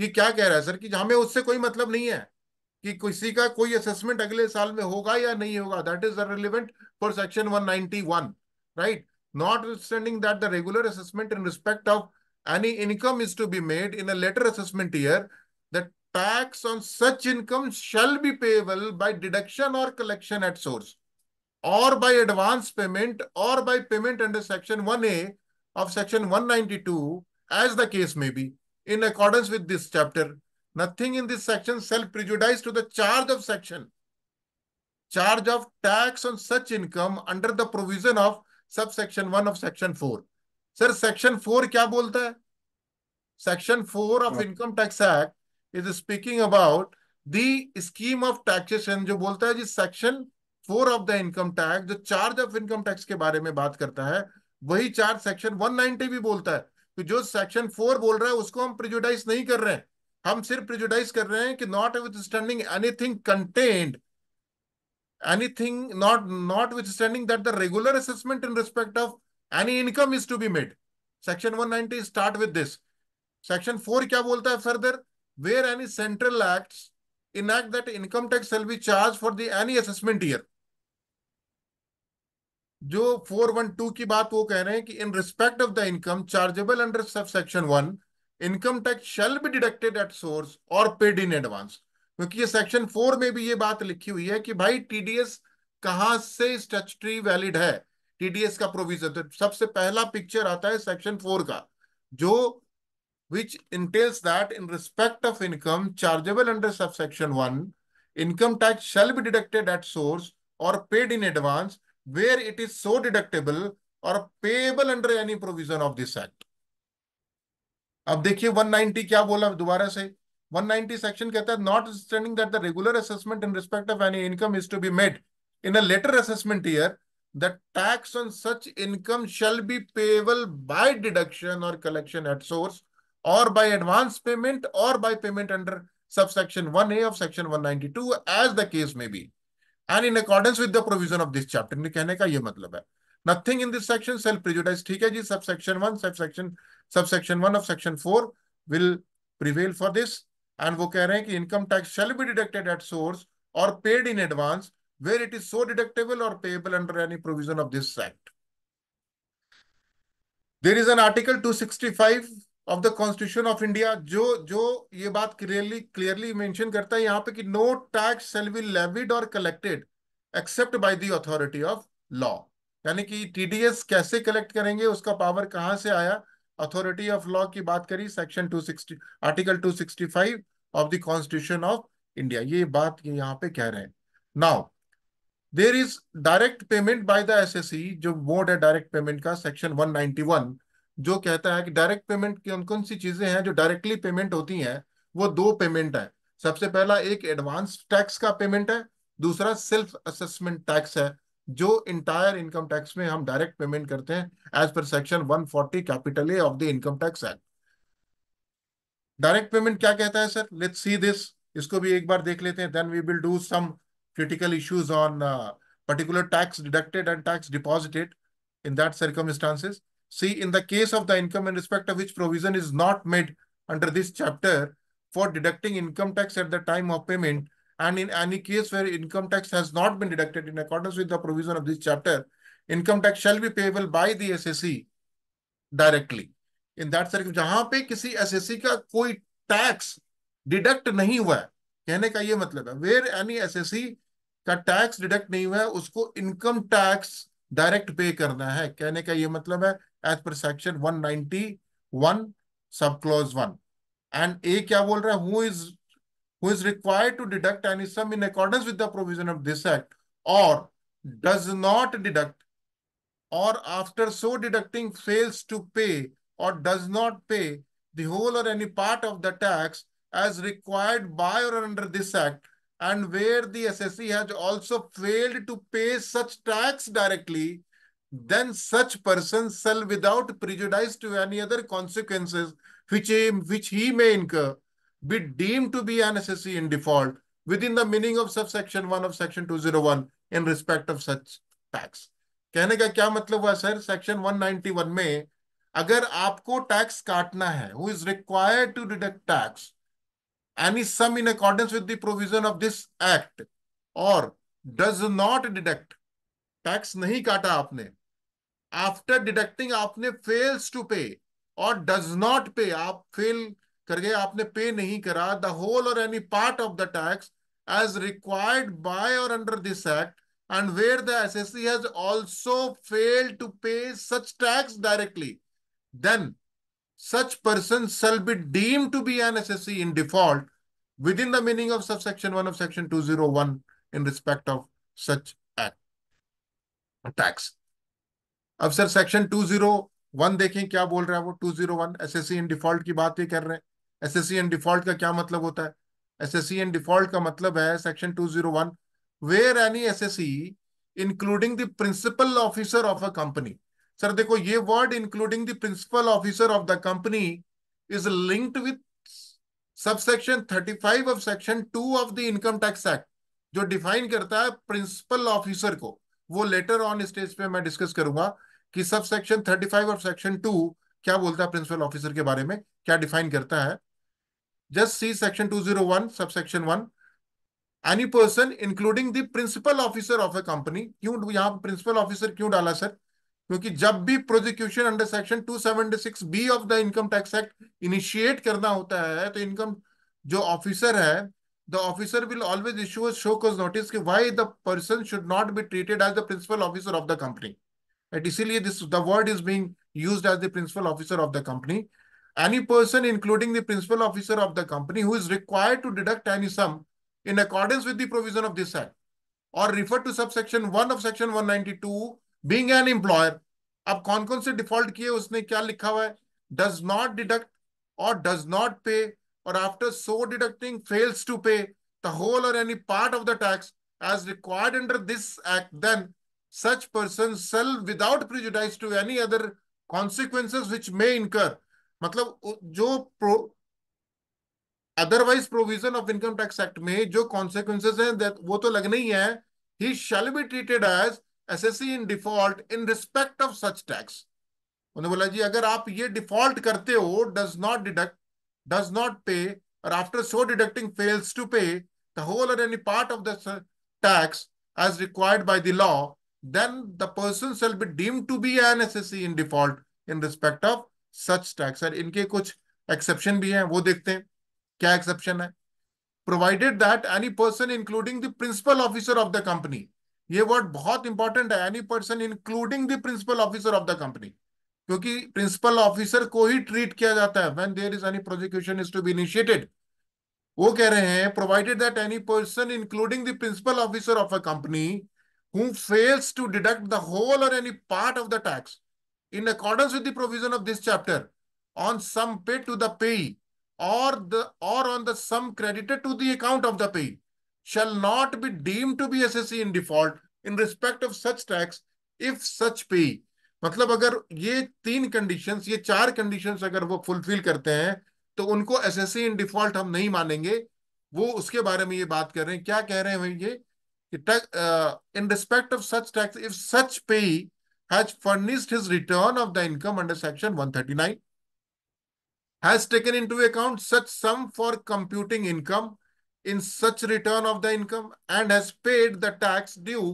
ये क्या कह रहा है सर कि हमें उससे कोई मतलब नहीं है कि किसी का कोई असेसमेंट अगले 191 right not understanding that the regular assessment in respect of any income is to be made in a later assessment year tax on such income shall be payable by deduction or collection at source or by advance payment or by payment under section 1A of section 192 as the case may be in accordance with this chapter. Nothing in this section shall prejudice to the charge of section. Charge of tax on such income under the provision of subsection 1 of section 4. Sir, section 4 क्या बोलता है? Section 4 of Income Tax Act is speaking about the scheme of taxation जो बोलता है जी section four of the income tax जो चार्ज ऑफ इनकम टैक्स के बारे में बात करता है वही चार्ज सेक्शन 190 भी बोलता है कि जो सेक्शन फोर बोल रहा है उसको हम प्रिजुडाइज नहीं कर रहे हैं हम सिर्फ प्रिजुडाइज कर रहे हैं कि notwithstanding anything contained anything not notwithstanding that the regular assessment in respect of any income is to be made section 190 start with this section four क्या बोलता है further where any central acts enact that income tax shall be charged for the any assessment year जो 412 की बात वो कह रहे हैं कि in respect of the income chargeable under sub section one income tax shall be deducted at source और पेड इन एडवांस क्योंकि ये सेक्शन फोर में भी ये बात लिखी हुई है कि भाई टीडीएस कहां से स्टेचुटरी वैलिड है टीडीएस का प्रोविजन तो सबसे पहला पिक्चर आता है सेक्शन फोर का जो which entails that in respect of income chargeable under subsection 1, income tax shall be deducted at source or paid in advance where it is so deductible or payable under any provision of this act. Now, see, 190, kya bola dubara se? 190 section kehta notwithstanding that the regular assessment in respect of any income is to be made in a later assessment year, the tax on such income shall be payable by deduction or collection at source or by advance payment or by payment under subsection 1A of section 192 as the case may be and in accordance with the provision of this chapter nothing in this section shall prejudice Okay, है subsection 1 subsection subsection 1 of section 4 will prevail for this and वो कह income tax shall be deducted at source or paid in advance where it is so deductible or payable under any provision of this act there is an article 265 of the constitution of India जो जो ये बात क्लियरली क्लियरली मेंशन करता है यहाँ पे कि no tax shall be levied और collected except by the authority of law यानी कि टीडीएस कैसे कलेक्ट करेंगे उसका पावर कहाँ से आया अथॉरिटी ऑफ लॉ की बात करी section 260 article 265 of the constitution of India ये बात ये यहाँ पे कह रहे हैं now there is direct payment by the assessee जो मोड है डायरेक्ट पेमेंट का सेक्शन वन जो कहता है कि डायरेक्ट पेमेंट कौन कौन सी चीजें हैं जो डायरेक्टली पेमेंट होती हैं वो दो पेमेंट है सबसे पहला एक एडवांस टैक्स का पेमेंट है दूसरा सेल्फ असेसमेंट टैक्स है जो इंटायर इनकम टैक्स में हम डायरेक्ट पेमेंट करते हैं as per section 140 capital A of the income tax act direct payment क्या कहता है सर लेट्स सी दिस इसको भी एक बार देख लेते हैं then we will do some critical issues on particular tax deducted and tax deposited in that circumstances See, in the case of the income in respect of which provision is not made under this chapter for deducting income tax at the time of payment, and in any case where income tax has not been deducted in accordance with the provision of this chapter, income tax shall be payable by the SSC directly. In that circumstance, jahan pe kisi SSC ka koi tax deduct nahi hua है कहने का ये मतलब है वेयर एनी एसएससी का टैक्स डिडक्ट नहीं हुआ है उसको इनकम टैक्स डायरेक्ट पे करना है कहने का ये मतलब है as per section 191 sub clause one, and ए क्या बोल रहा है who is who is required to deduct any sum in accordance with the provision of this act और does not deduct or after so deducting fails to pay or does not pay the whole or any part of the tax as required by or under this act and where the SSE has also failed to pay such tax directly then such person sell without prejudice to any other consequences which he, which he may incur, be deemed to be an SSE in default within the meaning of subsection 1 of section 201 in respect of such tax. कहने का क्या मतलब हुआ सर सेक्शन 191 में अगर आपको टैक्स काटना है who is required to deduct tax any sum in accordance with the provision of this act और डज नॉट डिडक्ट टैक्स नहीं काटा आपने आफ्टर डिडक्टिंग आपने फेल्स टू पे और डज नॉट पे आप फेल कर गए आपने पे नहीं करा द होल और any part of the tax as required by और under this act and where the SSC has also failed to pay such tax directly, then such person shall be deemed to be an SSC in default within the meaning of subsection 1 of section 201 in respect of such act, tax. अब sir section two zero one देखें क्या बोल रहा है वो two zero one S S assessee in default की बात ही कर रहे हैं एस एस इन डिफॉल्ट का क्या मतलब होता है एस एस इन डिफॉल्ट का मतलब है section two zero one where any assessee including the principal officer of a company sir देखो ये word including the principal officer of the company is linked with subsection 35 of section 2 of the income tax act जो डिफाइन करता है प्रिंसिपल ऑफिसर को वो लेटर ऑन स्टेज पे मैं डिस्कस करूंगा कि सब सेक्शन थर्टी फाइव और सेक्शन टू क्या बोलता है प्रिंसिपल ऑफिसर के बारे में क्या डिफाइन करता है just see section two zero one sub section one any person including the principal officer of a company क्यों यहाँ प्रिंसिपल ऑफिसर क्यों डाला सर क्योंकि जब भी prosecution under section 276 B of the income tax act initiate करना होता है तो इनकम जो ऑफिसर है the officer will always issue a show cause notice why the person should not be treated as the principal officer of the company. And easily this the word is being used as the principal officer of the company. Any person, including the principal officer of the company, who is required to deduct any sum in accordance with the provision of this act or refer to subsection 1 of section 192 being an employer. अब कौन कौन से डिफॉल्ट किए उसने क्या लिखा हुआ does not नॉट डिडक्ट और does or after so deducting fails to pay the whole or any part of the tax as required under this act, then such person shall without prejudice to any other consequences which may incur. Matlab, jo otherwise provision of income tax act may jo consequences hai, that wo to lag nahi he shall be treated as SSE in default in respect of such tax. Bola, Ji, agar aap ye default karte ho, does not deduct does not pay or after so deducting fails to pay the whole or any part of the tax as required by the law, then the person shall be deemed to be an SSC in default in respect of such tax. And case कुछ exception भी हैं वो देखते हैं क्या exception है provided that any person including the principal officer of the company ये word बहुत important है Any person, including the principal officer of the company. क्योंकि प्रिंसिपल ऑफिसर को ही ट्रीट किया जाता है when there is any prosecution is to be initiated वो कह रहे हैं provided that any person including the principal officer of a company who fails to deduct the whole और any part of the tax in accordance with the provision of this chapter on sum pay to the payee और द और on the sum credited to the account of the payee shall not be deemed to be assessee in default in respect of such tax if such payee मतलब अगर ये तीन कंडीशन ये चार कंडीशन अगर वो फुलफिल करते हैं तो उनको एस इन डिफॉल्ट हम नहीं मानेंगे वो उसके बारे में ये बात कर रहे हैं क्या कह रहे हैं ये in respect of such tax if such payee has furnished his return of the income under section 139 has taken into account such sum for computing income in such return of the income and has paid the tax due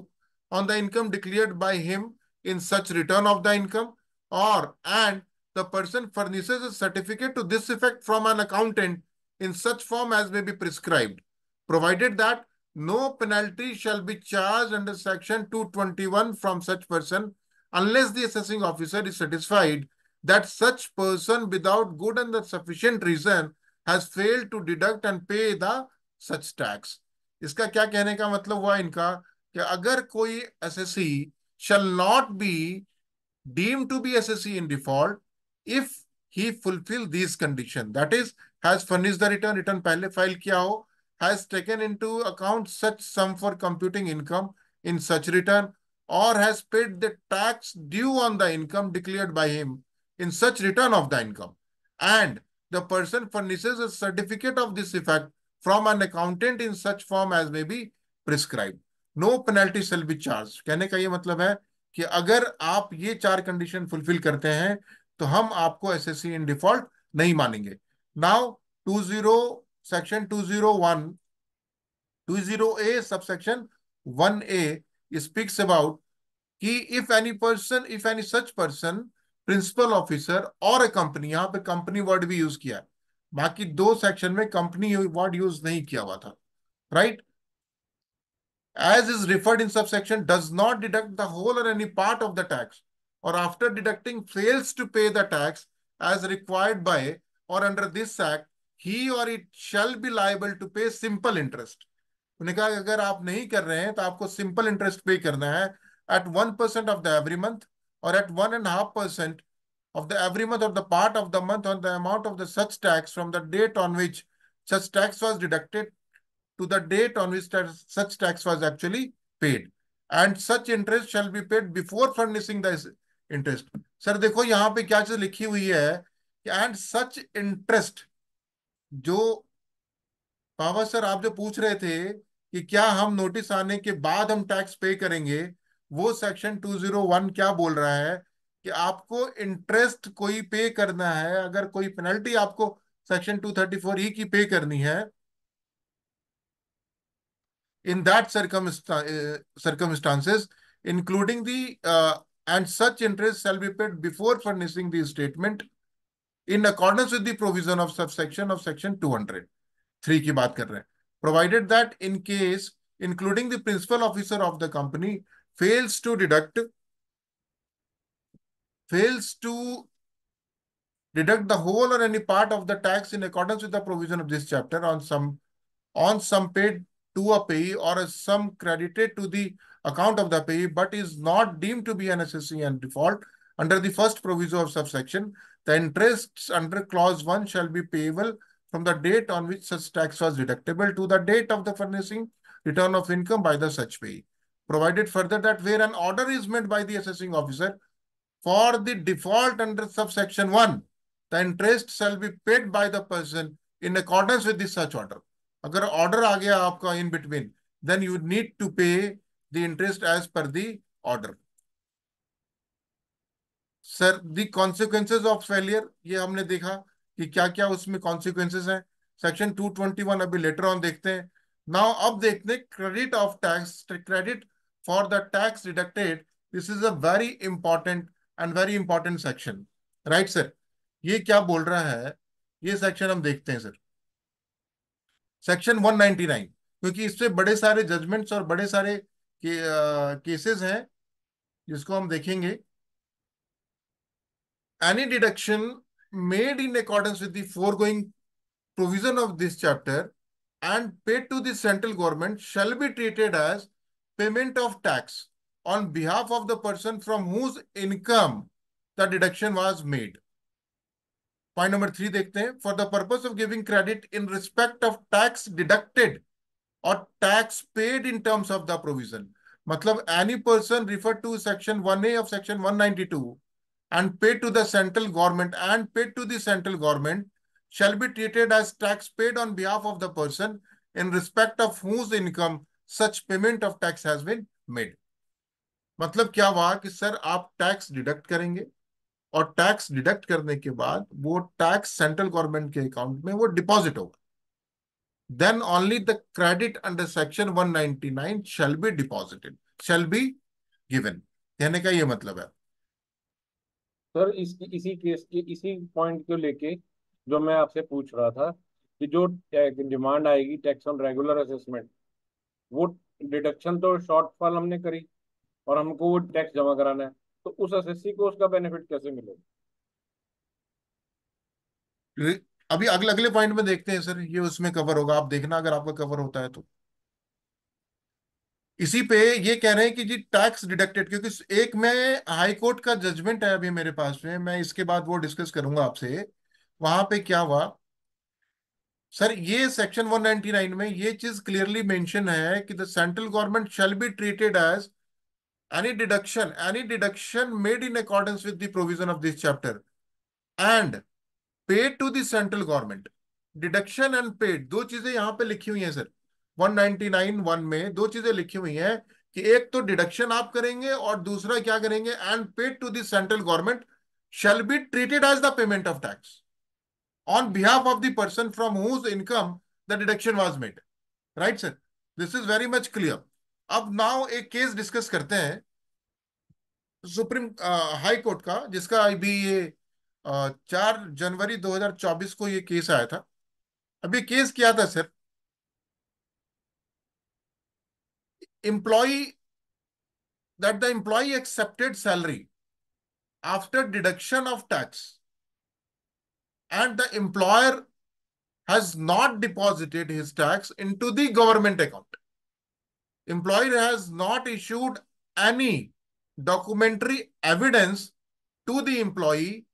on the income declared by him in such return of the income or and the person furnishes a certificate to this effect from an accountant in such form as may be prescribed, provided that no penalty shall be charged under section 221 from such person unless the assessing officer is satisfied that such person without good and the sufficient reason has failed to deduct and pay the such tax. इसका क्या कहने का मतलब हुआ इनका कि अगर कोई assessee shall not be deemed to be SSE in default if he fulfill these conditions. That is, has furnished the return, return pehle file kiya ho, has taken into account such sum for computing income in such return, or has paid the tax due on the income declared by him in such return of the income. And the person furnishes a certificate of this effect from an accountant in such form as may be prescribed. No penalty shall be charge कहने का ये मतलब है कि अगर आप ये चार कंडीशन फुलफिल करते हैं तो हम आपको S S assessee in default नहीं मानेंगे now two zero section two zero one two zero A sub section one A speaks about कि if any person if any such person principal officer और ए कंपनी यहां पे कंपनी वर्ड भी यूज किया है बाकी दो सेक्शन में कंपनी वर्ड यूज नहीं किया हुआ था right as is referred in subsection, does not deduct the whole or any part of the tax, or after deducting fails to pay the tax as required by or under this act, he or it shall be liable to pay simple interest. उन्हें कहा अगर आप नहीं कर रहे हैं तो आपको सिंपल इंटरेस्ट करना है of the every month or the part of the month on the amount of the such tax from the date on which such tax was deducted to the date on which tax, such tax was actually paid. And such interest shall be paid before furnishing the interest. Sir, देखो यहाँ पे क्या चीज लिखी हुई है कि एंड सच इंटरेस्ट जो पावर सर आप जो पूछ रहे थे कि क्या हम नोटिस आने के बाद हम टैक्स पे करेंगे वो सेक्शन 201 क्या बोल रहा है कि आपको इंटरेस्ट कोई पे करना है अगर कोई पेनल्टी आपको सेक्शन 234 ई की पे करनी है in that circumstance, uh, circumstances, including the uh, and such interest shall be paid before furnishing the statement in accordance with the provision of subsection of section 200. 3 की बात Provided that in case including the principal officer of the company fails to deduct fails to deduct the whole or any part of the tax in accordance with the provision of this chapter on some on some paid to a payee or a sum credited to the account of the payee but is not deemed to be an assessee and default under the first proviso of subsection, the interests under clause 1 shall be payable from the date on which such tax was deductible to the date of the furnishing return of income by the such payee. Provided further that where an order is made by the assessing officer for the default under subsection 1, the interest shall be paid by the person in accordance with the such order. अगर ऑर्डर आ गया आपका in between then you need to pay the interest as per the order sir the consequences of failure ये हमने देखा कि क्या क्या उसमें कॉन्सिक्वेंसेज हैं सेक्शन 221 अभी लेटर ऑन देखते हैं नाउ अब देखते हैं credit of tax credit for the tax deducted this is a very important and very important section right sir ये क्या बोल रहा है ये सेक्शन हम देखते हैं सर सेक्शन 199 क्योंकि इससे बड़े सारे जजमेंट्स और बड़े सारे के, आ, केसेस हैं जिसको हम देखेंगे any deduction made in according with foregoing provision of this chapter and paid to central government shall be treated as payment of tax on behalf of the person from whom income the deduction was made point number three देखते हैं for the purpose of giving credit in respect of tax deducted और tax paid in terms of the provision मतलब any person refer to section 1A of section 192 and paid to the central government and paid to the central government shall be treated as tax paid on behalf of the person in respect of whose income such payment of tax has been made मतलब क्या हुआ कि सर आप टैक्स डिडक्ट करेंगे और टैक्स डिडक्ट करने के बाद वो टैक्स सेंट्रल गवर्नमेंट के अकाउंट में वो डिपॉजिट होगा then only the credit under section 199 shall be deposited shall be given कहने का ये मतलब है सर इस, इसी केस के इसी पॉइंट को लेके जो मैं आपसे पूछ रहा था कि जो डिमांड आएगी टैक्स ऑन रेगुलर असेसमेंट वो डिडक्शन तो शॉर्टफॉल हमने करी और हमको वो टैक्स जमा कराना है तो उस एस को उसका बेनिफिट कैसे मिलेगा अभी अगले अगले पॉइंट में देखते हैं सर ये उसमें कवर होगा आप देखना अगर आपका कवर होता है तो इसी पे ये कह रहे हैं कि जी टैक्स डिडक्टेड क्योंकि एक में हाई कोर्ट का जजमेंट है अभी मेरे पास में मैं इसके बाद वो डिस्कस करूंगा आपसे वहां पे क्या हुआ सर ये सेक्शन 199 में ये चीज क्लियरली मेंशन है कि the central government shall be treated as any deduction, any deduction made in accordance with the provision of this chapter and paid to the central government. Deduction and paid, do cheeze yahan pe likhi hui hai sir 199 1 में दो चीजें लिखी हुई हैं कि एक तो डिडक्शन आप करेंगे और दूसरा क्या करेंगे and paid to the central government shall be treated as the payment of tax on behalf of the person from whose income the deduction was made. Right, sir? This is very much clear. अब नाउ एक केस डिस्कस करते हैं सुप्रीम हाई कोर्ट का जिसका अभी ये चार जनवरी 2024 को ये केस आया था अभी केस क्या था sir employee that the employee accepted salary after deduction of tax and the employer has not deposited his tax into the government account employer has not issued any documentary evidence to the employee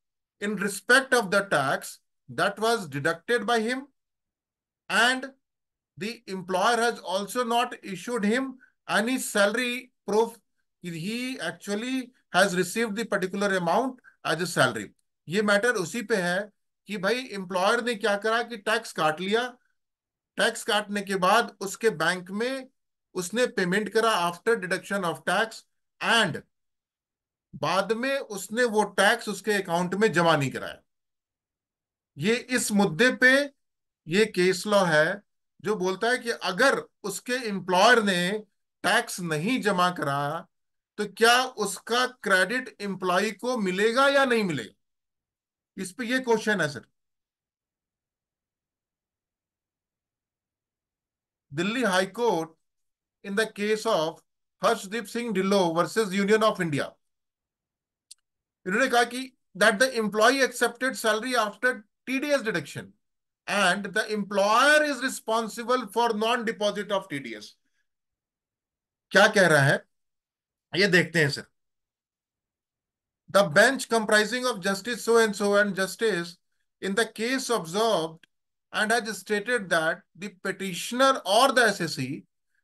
in respect of the tax that was deducted by him and the employer has also not issued him any salary proof he actually has received the particular amount as a salary ye matter usi pe hai ki bhai employer ne kya kara ki tax kaat liya tax kaatne ke baad uske bank mein उसने पेमेंट करा after deduction of tax and बाद में उसने वो टैक्स उसके अकाउंट में जमा नहीं कराया ये इस मुद्दे पे ये केस लॉ है जो बोलता है कि अगर उसके एम्प्लॉयर ने टैक्स नहीं जमा कराया तो क्या उसका क्रेडिट एम्प्लॉय को मिलेगा या नहीं मिलेगा इस पे ये क्वेश्चन है sir Delhi high court in the case of Harshdeep Singh Dillo versus Union of India. उन्होंने कहा कि that the employee accepted salary after TDS deduction and the employer is responsible for non-deposit of TDS. क्या कह रहा है ये देखते हैं sir The bench comprising of Justice so and so and Justice in the case observed and has stated that the petitioner or the SSE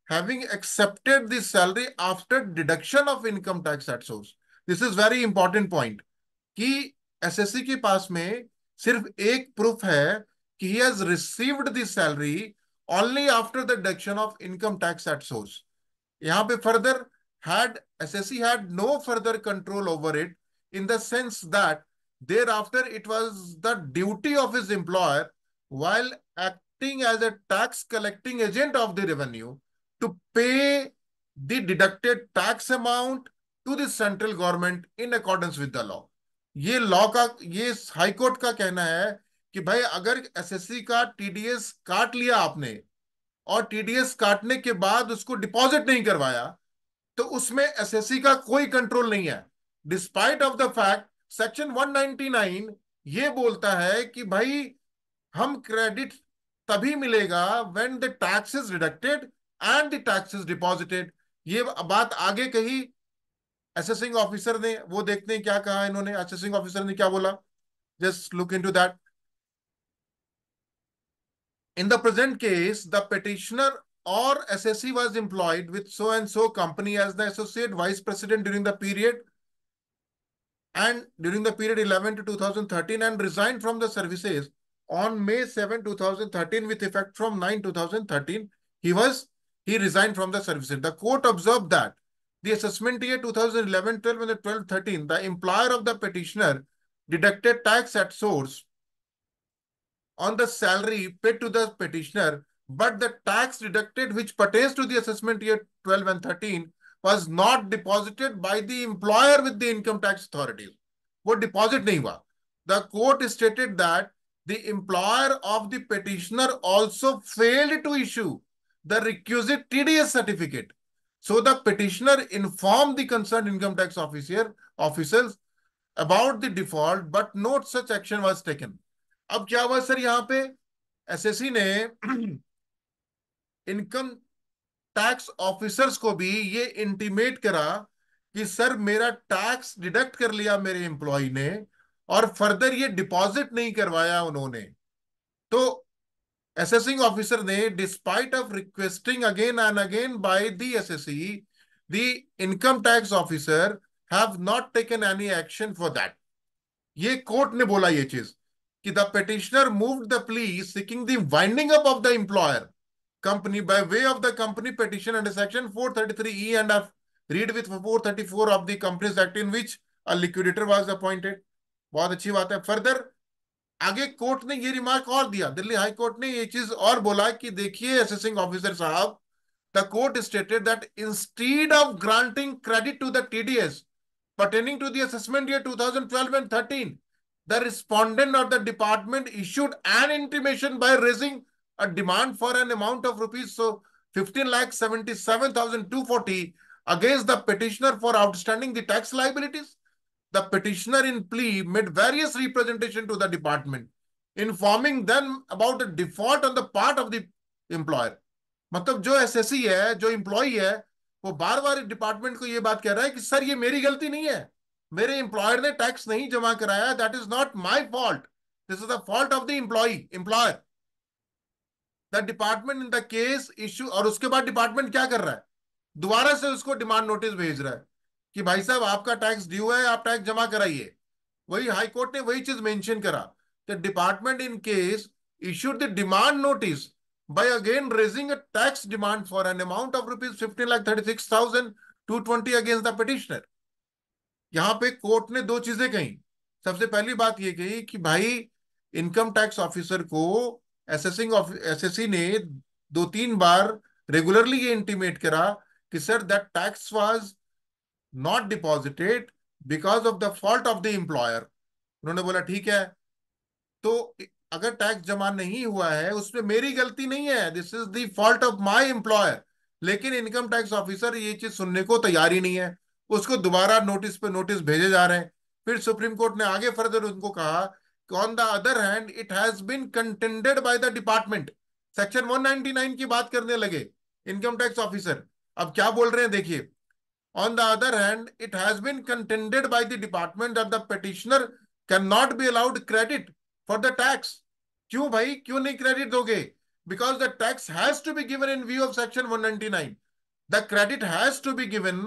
having accepted the salary after deduction of income tax at source. This is very important point. कि SSC pass पास में सिर्फ एक प्रूफ है कि he has received the salary only after the deduction of income tax at source यहाँ had SSC had no further control over it in the sense that thereafter it was the duty of his employer while acting as a tax collecting agent of the revenue to pay the deducted tax amount to the central government in accordance with the law. ये लॉ का ये हाई कोर्ट का कहना है कि भाई अगर एसएससी का टीडीएस काट लिया आपने और टीडीएस काटने के बाद उसको डिपॉजिट नहीं करवाया तो उसमें एसएससी का कोई कंट्रोल नहीं है despite of the fact section 199 ये बोलता है कि भाई हम क्रेडिट तभी मिलेगा when the tax is deducted And the taxes deposited. ये बात आगे कही असेसिंग ऑफिसर ने वो देखते हैं क्या कहा इन्होंने असेसिंग ऑफिसर ने क्या बोला just look into that In the present case, the petitioner or assessee was employed with so and so company as the associate vice president during the period and during the period 11 to 2013 and resigned from the services on May 7, 2013 with effect from 9, 2013. He was he resigned from the service. The court observed that the assessment year 2011 12 and the 12 13, the employer of the petitioner deducted tax at source on the salary paid to the petitioner, but the tax deducted which pertains to the assessment year 12 and 13 was not deposited by the employer with the income tax authority. What deposit नहीं हुआ. The court stated that the employer of the petitioner also failed to issue the requisite TDS certificate. So the petitioner informed the concerned income tax officer officers about the default, but no such action was taken. अब क्या हुआ सर यहाँ पे एसएससी ने इनकम टैक्स ऑफिसर्स को भी ये इंटीमेट करा कि सर मेरा टैक्स डिडक्ट कर लिया मेरे एम्प्लॉय ने और फर्दर ये डिपॉजिट नहीं करवाया उन्होंने तो assessing officer ne, despite of requesting again and again by the SSE, the income tax officer have not taken any action for that. ये कोर्ट ने बोला ये चीज कि the petitioner move the plea seeking the winding up of the employer company by way of the company petition under section 433 E and of read with 434 of the companies act in which a liquidator was appointed बहुत अच्छी बात है फर्दर आगे कोर्ट ने ये रिमार्क और दिया दिल्ली हाई कोर्ट ने ये चीज और बोला कि देखिए असेसिंग ऑफिसर साहब the court stated that instead of granting credit to the TDS pertaining to the assessment year 2012 and 13 the respondent of the department issued an intimation by raising a demand for an amount of rupees so fifteen lakh seventy seven thousand two forty against the petitioner for outstanding the tax liabilities the petitioner in plea made various representation to the department, informing them about the default on the part of the employer. मतलब जो एसएससी है जो इम्प्लॉय है वो बार बार डिपार्टमेंट को ये बात कह रहा है कि सर ये मेरी गलती नहीं है मेरे एम्प्लॉयर ने टैक्स नहीं जमा कराया that is not my fault this is the fault of the employ employer the department in the case issue और उसके बाद डिपार्टमेंट क्या कर रहा है दोबारा से उसको डिमांड नोटिस भेज रहा है कि भाई साहब आपका टैक्स ड्यू है आप टैक्स जमा कराइए वही हाई कोर्ट ने वही चीज मेंशन करा the department in case the demand notice by again raising a tax demand for an amount of rupees fifteen lakh thirty six thousand two twenty against the petitioner यहां पे कोर्ट ने दो चीजें कही सबसे पहली बात ये कही कि भाई इनकम टैक्स ऑफिसर को एसेसिंग एस ने दो तीन बार रेगुलरली ये इंटीमेट करा कि sir that tax was not deposited because of the fault of the employer उन्होंने बोला ठीक है तो अगर टैक्स जमा नहीं हुआ है उसमें मेरी गलती नहीं है this is the fault of my employer लेकिन इनकम टैक्स ऑफिसर ये चीज सुनने को तैयार ही नहीं है उसको दोबारा नोटिस पे नोटिस भेजे जा रहे हैं फिर सुप्रीम कोर्ट ने आगे फर्दर उनको कहा on the other hand it has been contended by the department section 199 की बात करने लगे इनकम टैक्स ऑफिसर अब क्या बोल रहे हैं देखिए On the other hand, it has been contended by the department that the petitioner cannot be allowed credit for the tax. क्यों भाई क्यों नहीं क्रेडिट दोगे because the tax has to be given in view of section 199 the credit has to be given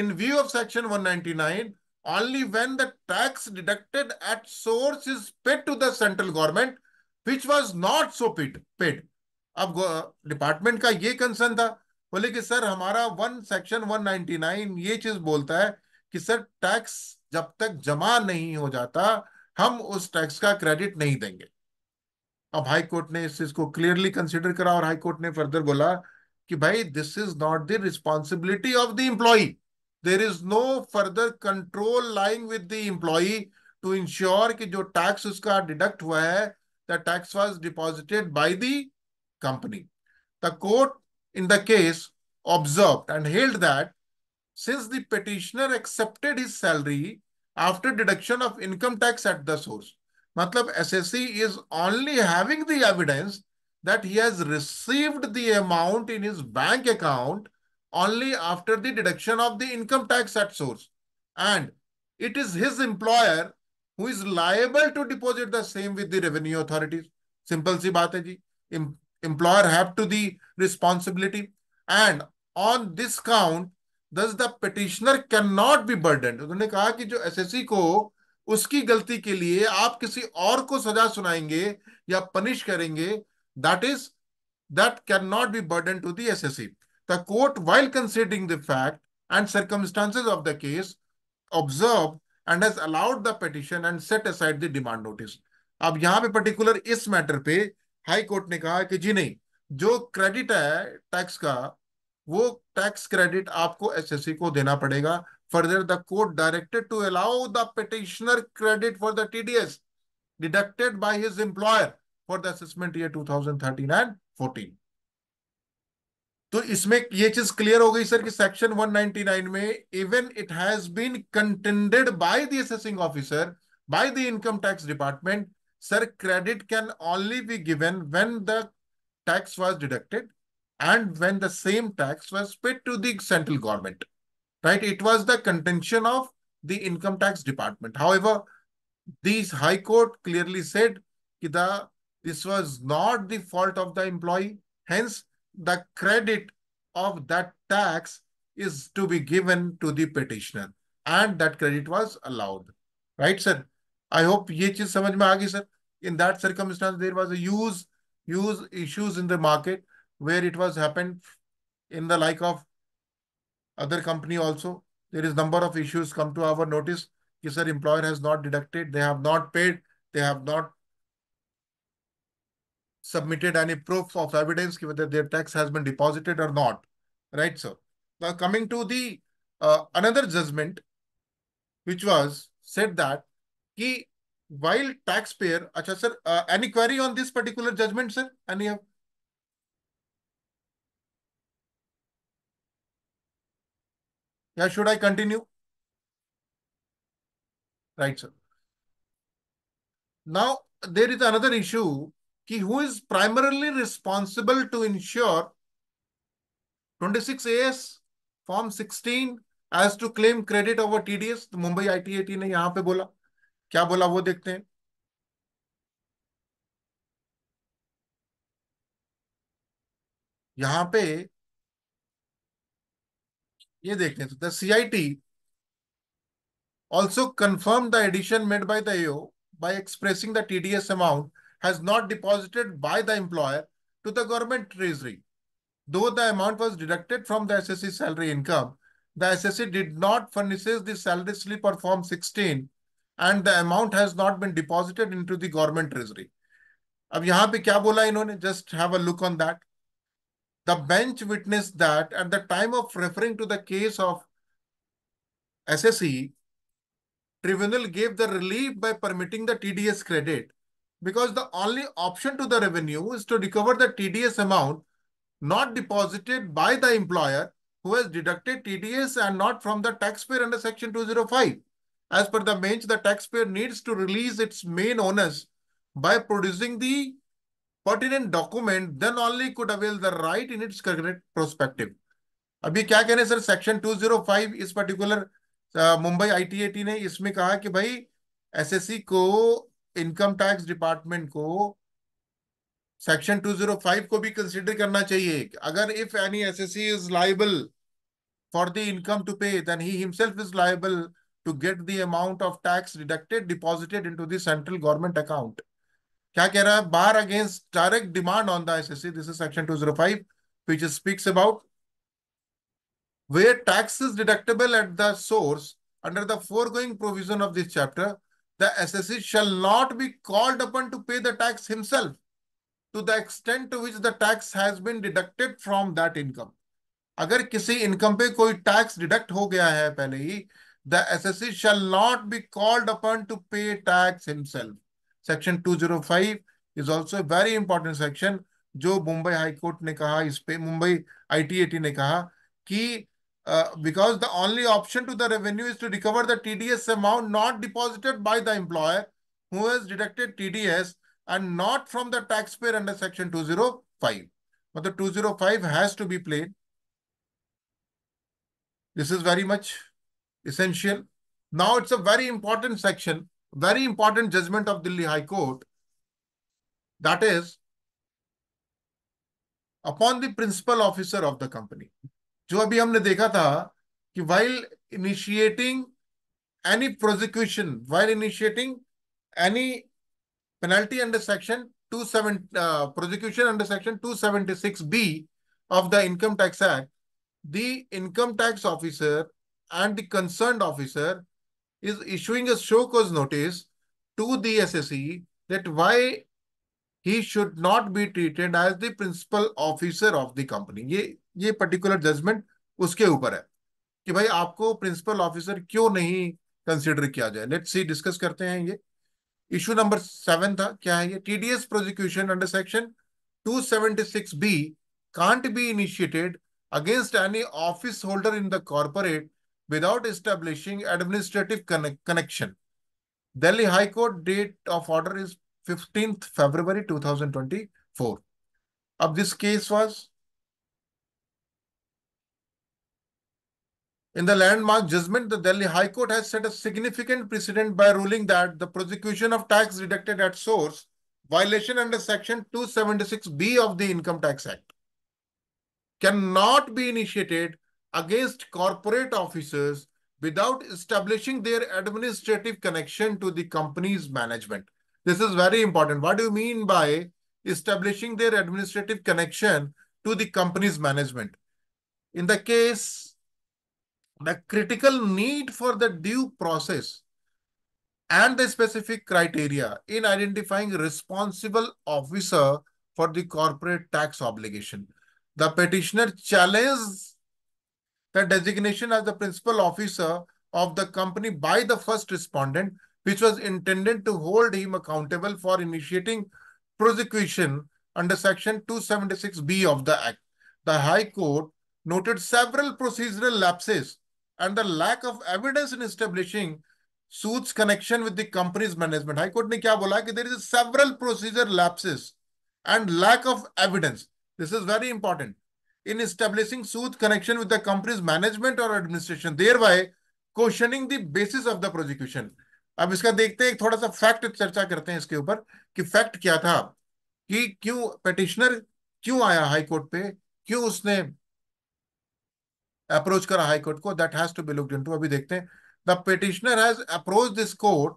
in view of section 199 only when the tax deducted at source is paid to the central government which was not so paid paid अब डिपार्टमेंट का ये था बोले कि सर हमारा वन सेक्शन 199 ये चीज बोलता है कि सर टैक्स जब तक जमा नहीं हो जाता हम उस टैक्स का क्रेडिट नहीं देंगे अब हाई कोर्ट ने इस चीज को क्लियरली कंसिडर करा और हाई कोर्ट ने फर्दर बोला कि भाई this is not the responsibility of the employee there is no further control lying with the employee to ensure कि जो टैक्स उसका डिडक्ट हुआ है the tax was deposited by the company the court in the case observed and held that since the petitioner accepted his salary after deduction of income tax at the source. Matlab SSC is only having the evidence that he has received the amount in his bank account only after the deduction of the income tax at source. And it is his employer who is liable to deposit the same with the revenue authorities. Simple si baat hai ji. Em employer have to the responsibility and on this count does the petitioner cannot be burdened उन्होंने कहा कि जो एस एस सी को उसकी गलती के लिए आप किसी और को सजा सुनाएंगे या पनिश करेंगे that is that can not be burden to the S S C the court while considering the fact and circumstances of the case observe and has allowed the petition and set aside the demand notice अब यहां पे पर्टिकुलर इस मैटर पे हाई कोर्ट ने कहा कि जी नहीं जो क्रेडिट है टैक्स का वो टैक्स क्रेडिट आपको एसएससी को देना पड़ेगा further the court directed to allow the petitioner credit for the TDS deducted by his employer for the assessment year 2013 14 तो इसमें ये चीज क्लियर हो गई सर कि सेक्शन 199 में even it has been contended by the assessing officer by the income tax department sir credit can only be given when the tax was deducted and when the same tax was paid to the central government. Right? It was the contention of the income tax department. However, this High Court clearly said that this was not the fault of the employee. Hence, the credit of that tax is to be given to the petitioner. And that credit was allowed. Right, sir? I hope ye cheez sir. In that circumstance, there was a use use issues in the market where it was happened in the like of other company also. There is number of issues come to our notice. Ki sir, employer has not deducted, they have not paid, they have not submitted any proof of evidence whether their tax has been deposited or not. Right, sir. Now coming to the uh, another judgment, which was said that while taxpayer acha sir uh, any query on this particular judgment sir any of yeah should i continue right sir now there is another issue ki who is primarily responsible to ensure 26 as form 16 as to claim credit over tds तो Mumbai ITAT ne yahan pe bola क्या बोला वो देखते हैं यहां पे ये देखते हैं तो the T also confirm the addition made by the AO by expressing the TDS amount has not deposited by the employer to the government treasury though the amount was deducted from the S salary income the S did not furnish the salary slip और form sixteen and the amount has not been deposited into the government treasury. अब यहाँ पे क्या बोला just have a look on that. The bench bench that at the time of referring to the case of SSE, tribunal gave the relief by permitting the TDS credit because the only option to the revenue is to recover the TDS amount not deposited by the employer who has deducted TDS and not from the taxpayer under section 205. As per the mains the taxpayer needs to release its main owners by producing the pertinent document, then only could avail the right in its correct perspective. abhi kya kehne sir section 205 is particular uh, mumbai itat ne isme kaha ki bhai ssc ko income tax department ko section 205 ko bhi consider karna chahiye agar if any ssc is liable for the income to pay then he himself is liable to get the amount of tax deducted deposited into the central government account kya keh raha hai bar against direct demand on the ICC this is section 205 which speaks about where tax is deductible at the source under the foregoing provision of this chapter, the assessee shall not be called upon to pay the tax himself to the extent to which the tax has been deducted from that income. agar kisi income pe koi tax deduct ho gaya hai pehle hi the assessee shall not be called upon to pay tax himself. Section 205 is also a very important section जो Mumbai High Court ने कहा इस Mumbai मुंबई आईटीएटी ने कहा because the only option to the revenue is to recover the TDS amount not deposited by the employer who has deducted TDS and not from the taxpayer under section 205. But the 205 has to be played. This is very much essential. Now it's a very important section, very important judgment of Delhi High Court. That is, upon the principal officer of the company. जो अभी हमने देखा था while initiating any prosecution, while initiating any penalty under section 270 uh, prosecution under section 276B of the Income Tax Act, the income tax officer and the concerned officer is issuing a show cause notice to the SSE that why he should not be treated as the principal officer of the company. ये ये particular judgment उसके ऊपर है कि भाई आपको principal officer क्यों नहीं consider किया जाए let's see discuss करते हैं ये issue number सेवन था क्या है ये tds prosecution under section 276b can't be initiated against any office holder in the corporate without establishing administrative connection. Delhi High Court date of order is 15th February 2024. Of this case was In the landmark judgment, the Delhi High Court has set a significant precedent by ruling that the prosecution of tax deducted at source violation under section 276B of the Income Tax Act cannot be initiated against corporate officers without establishing their administrative connection to the company's management. This is very important. What do you mean by establishing their administrative connection to the company's management? In the case, the critical need for the due process and the specific criteria in identifying responsible officer for the corporate tax obligation. The petitioner challenges the designation as the principal officer of the company by the first respondent, which was intended to hold him accountable for initiating prosecution under Section 276B of the Act. The High Court noted several procedural lapses and the lack of evidence in establishing suits connection with the company's management. High Court ne kya bola ki there is several procedural lapses and lack of evidence. This is very important. in establishing Sooth connection with the company's management or administration, thereby questioning the basis of the prosecution. ab अब इसका देखते हैं थोड़ा सा fact charcha karte hain iske upar ki fact kya tha ki kyun petitioner kyun aaya high court pe kyun usne approach करा हाई कोर्ट को that has to be looked into अभी देखते हैं the petitioner has approach this court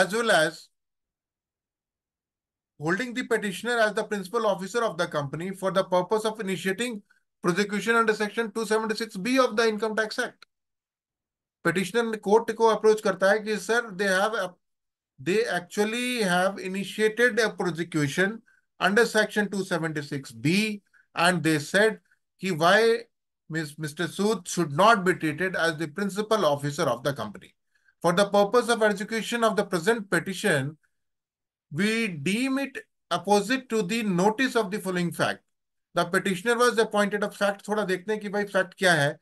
as well as holding the petitioner as the principal officer of the company for the purpose of initiating prosecution under section 276B of the Income Tax Act. Petitioner court ko approach karta hai ki sir, they have they actually have initiated a prosecution under section 276B and they said कि why Mr. Sood should not be treated as the principal officer of the company. For the purpose of execution of the present petition, we deem it opposite to the notice of the following fact. The petitioner was appointed a fact थोड़ा देखने की भाई fact क्या है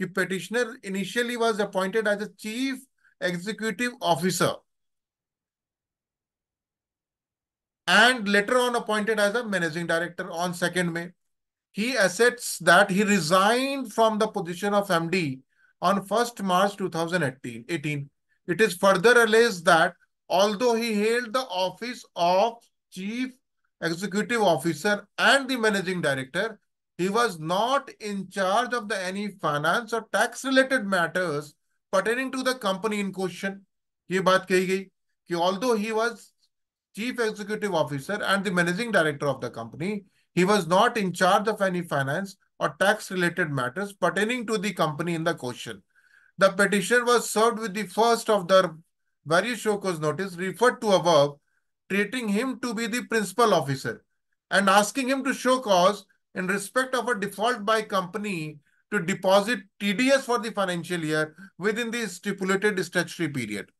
कि petitioner initially was appointed as a chief executive officer and later on appointed as a managing director on 2nd May. He asserts that he resigned from the position of MD on 1st March 2018. It is further alleged that although he held the office of Chief Executive Officer and the Managing Director, he was not in charge of the any finance or tax related matters pertaining to the company in question. He बात कही although he was chief executive officer and the managing director of the company, he was not in charge of any finance or tax related matters pertaining to the company in the question. The petition was served with the first of the various show cause notice referred to above, treating him to be the principal officer and asking him to show cause in respect of a default by company to deposit TDS for the financial year within the stipulated statutory period.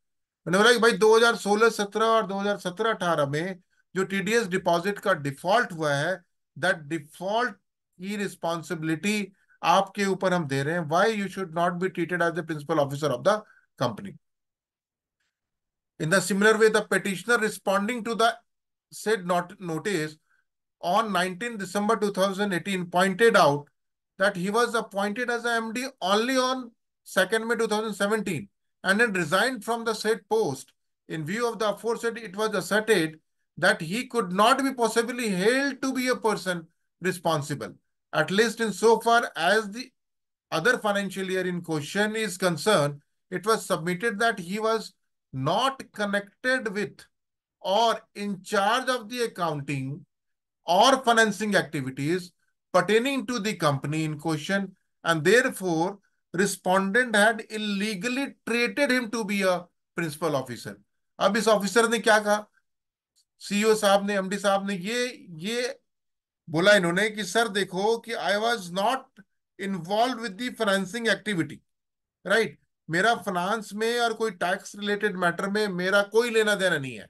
And like by भाई 2016-17 और 2017-18 में the TDS deposit का default हुआ है दैट डिफॉल्ट की रिस्पॉन्सिबिलिटी आपके ऊपर हम दे रहे हैं why you should not be treated as the principal officer of in the similar way, the petitioner responding to the said not notice on 19 December 2018 pointed out that he was appointed as MD only on 2nd May 2017 and then resigned from the said post. In view of the aforesaid, it was asserted that he could not be possibly hailed to be a person responsible, at least insofar as the other financial year in question is concerned, it was submitted that he was not connected with or in charge of the accounting or financing activities pertaining to the company in question and therefore respondent had illegally treated him to be a principal officer. ab is officer ne kya kaha ceo sahab ne md sahab ne ye ye bola inhone ki sir dekho ki i was not involved with the financing activity right मेरा फाइनेंस में और कोई टैक्स रिलेटेड मैटर में मेरा कोई लेना देना नहीं है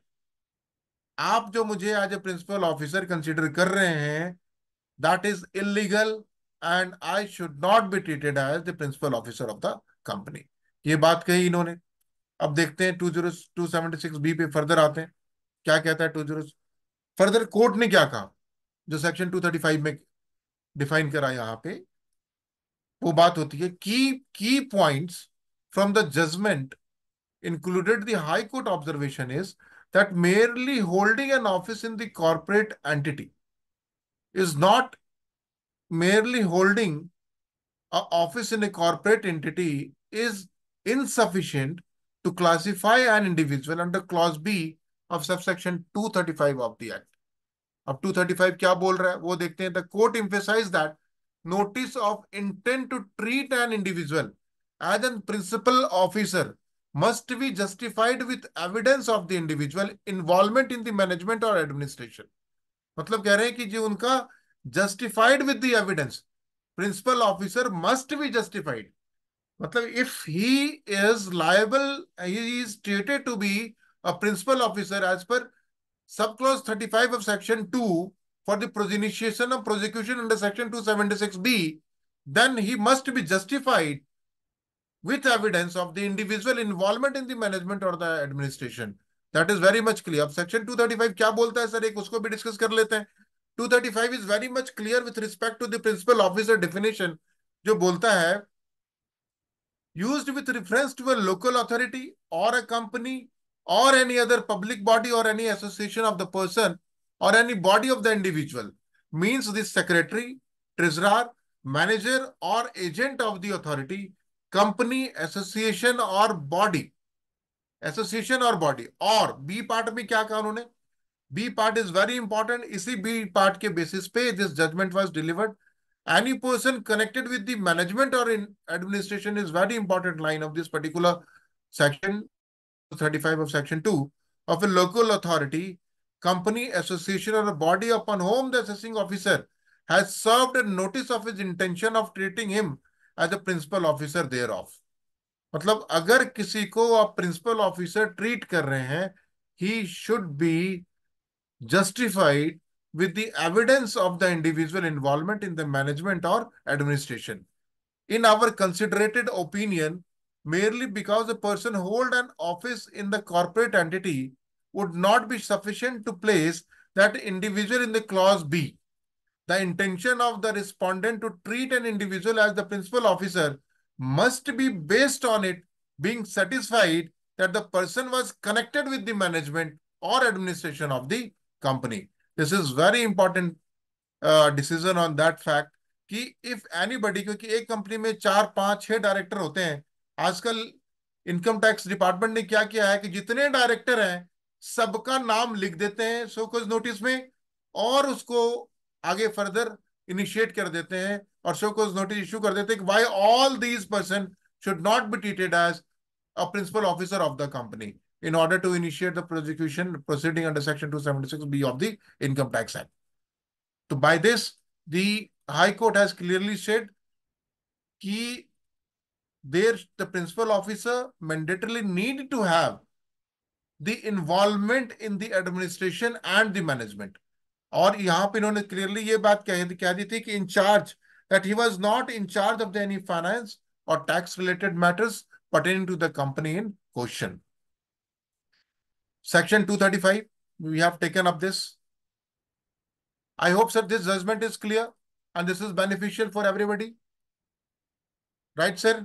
आप जो मुझे आज ए प्रिंसिपल ऑफिसर कंसिडर कर रहे हैं that is illegal and I should not be treated as the principal officer of the company ये बात कही इन्होंने अब देखते हैं two zero two seventy six B पे फर्दर आते हैं क्या कहता है टू जीरो फर्दर कोर्ट ने क्या कहा जो सेक्शन टू थर्टी फाइव में डिफाइन करा यहाँ पे वो बात होती है की की points from the judgment included the High Court observation is that merely holding an office in the corporate entity is not merely holding an office in a corporate entity is insufficient to classify an individual under clause B of subsection 235 of the act. Up 235 five, what is बोल रहा है वो the court the that notice of intent to treat an individual as an principal officer must be justified with evidence of the individual involvement in the management or administration मतलब कह रहे हैं कि जो उनका justified with the evidence principal officer must be justified मतलब if he is liable he is stated to be a principal officer as per subclause 35 of section 2 for the initiation of prosecution under section 276b then he must be justified with evidence of the individual involvement in the management or the administration. That is very much clear. section 235 what बोलता है sir 235 is very much clear with respect to the principal officer definition जो बोलता है used with reference to a local authority or a company or any other public body or any association of the person or any body of the individual means the secretary, treasurer, manager or agent of the authority company association और बॉडी एसोसिएशन और बॉडी और बी पार्ट में क्या कहा उन्होंने B part is very important इसी बी पार्ट के बेसिस पे this judgment was delivered any person connected with the management और in administration is very important line of this particular section 35 of section 2 of a local authority company association or a body upon whom the assessing officer has served a notice of his intention of treating him as a principal officer thereof मतलब अगर किसी को आप प्रिंसिपल ऑफिसर ट्रीट कर रहे हैं he should be justified with the evidence of the individual involvement in the management और administration in our considerated opinion merely because a person hold an office in the corporate entity would not be sufficient to place that individual in the clause B the intention of the respondent to treat an individual as the principal officer must be based on it being satisfied that the person was connected with the management or administration of the company. This is very important uh, decision on that fact ki if anybody kyunki ek company mein char panch che director hote hain aajkal income tax department ne kya kiya hai ki jitne director hain sabka naam likh dete hain so कुछ notice mein aur usko आगे फर्दर इनिशिएट कर देते हैं और शो कोज नोटिस इश्यू कर देते हैं कि why all these person should not be treated as a principal officer of the company in order to initiate the prosecution proceeding under section two B of the income tax act तो by this high court has clearly said कि there the principal officer mandatorily need to have the involvement in the administration and the management और यहाँ पे इन्होंने क्लियरली ये बात कह दी थी कि incharge that he was not in charge of the any finance और tax related matters pertain to the company in question section 235 we have taken up this I hope sir this judgment is clear and this is beneficial for everybody right sir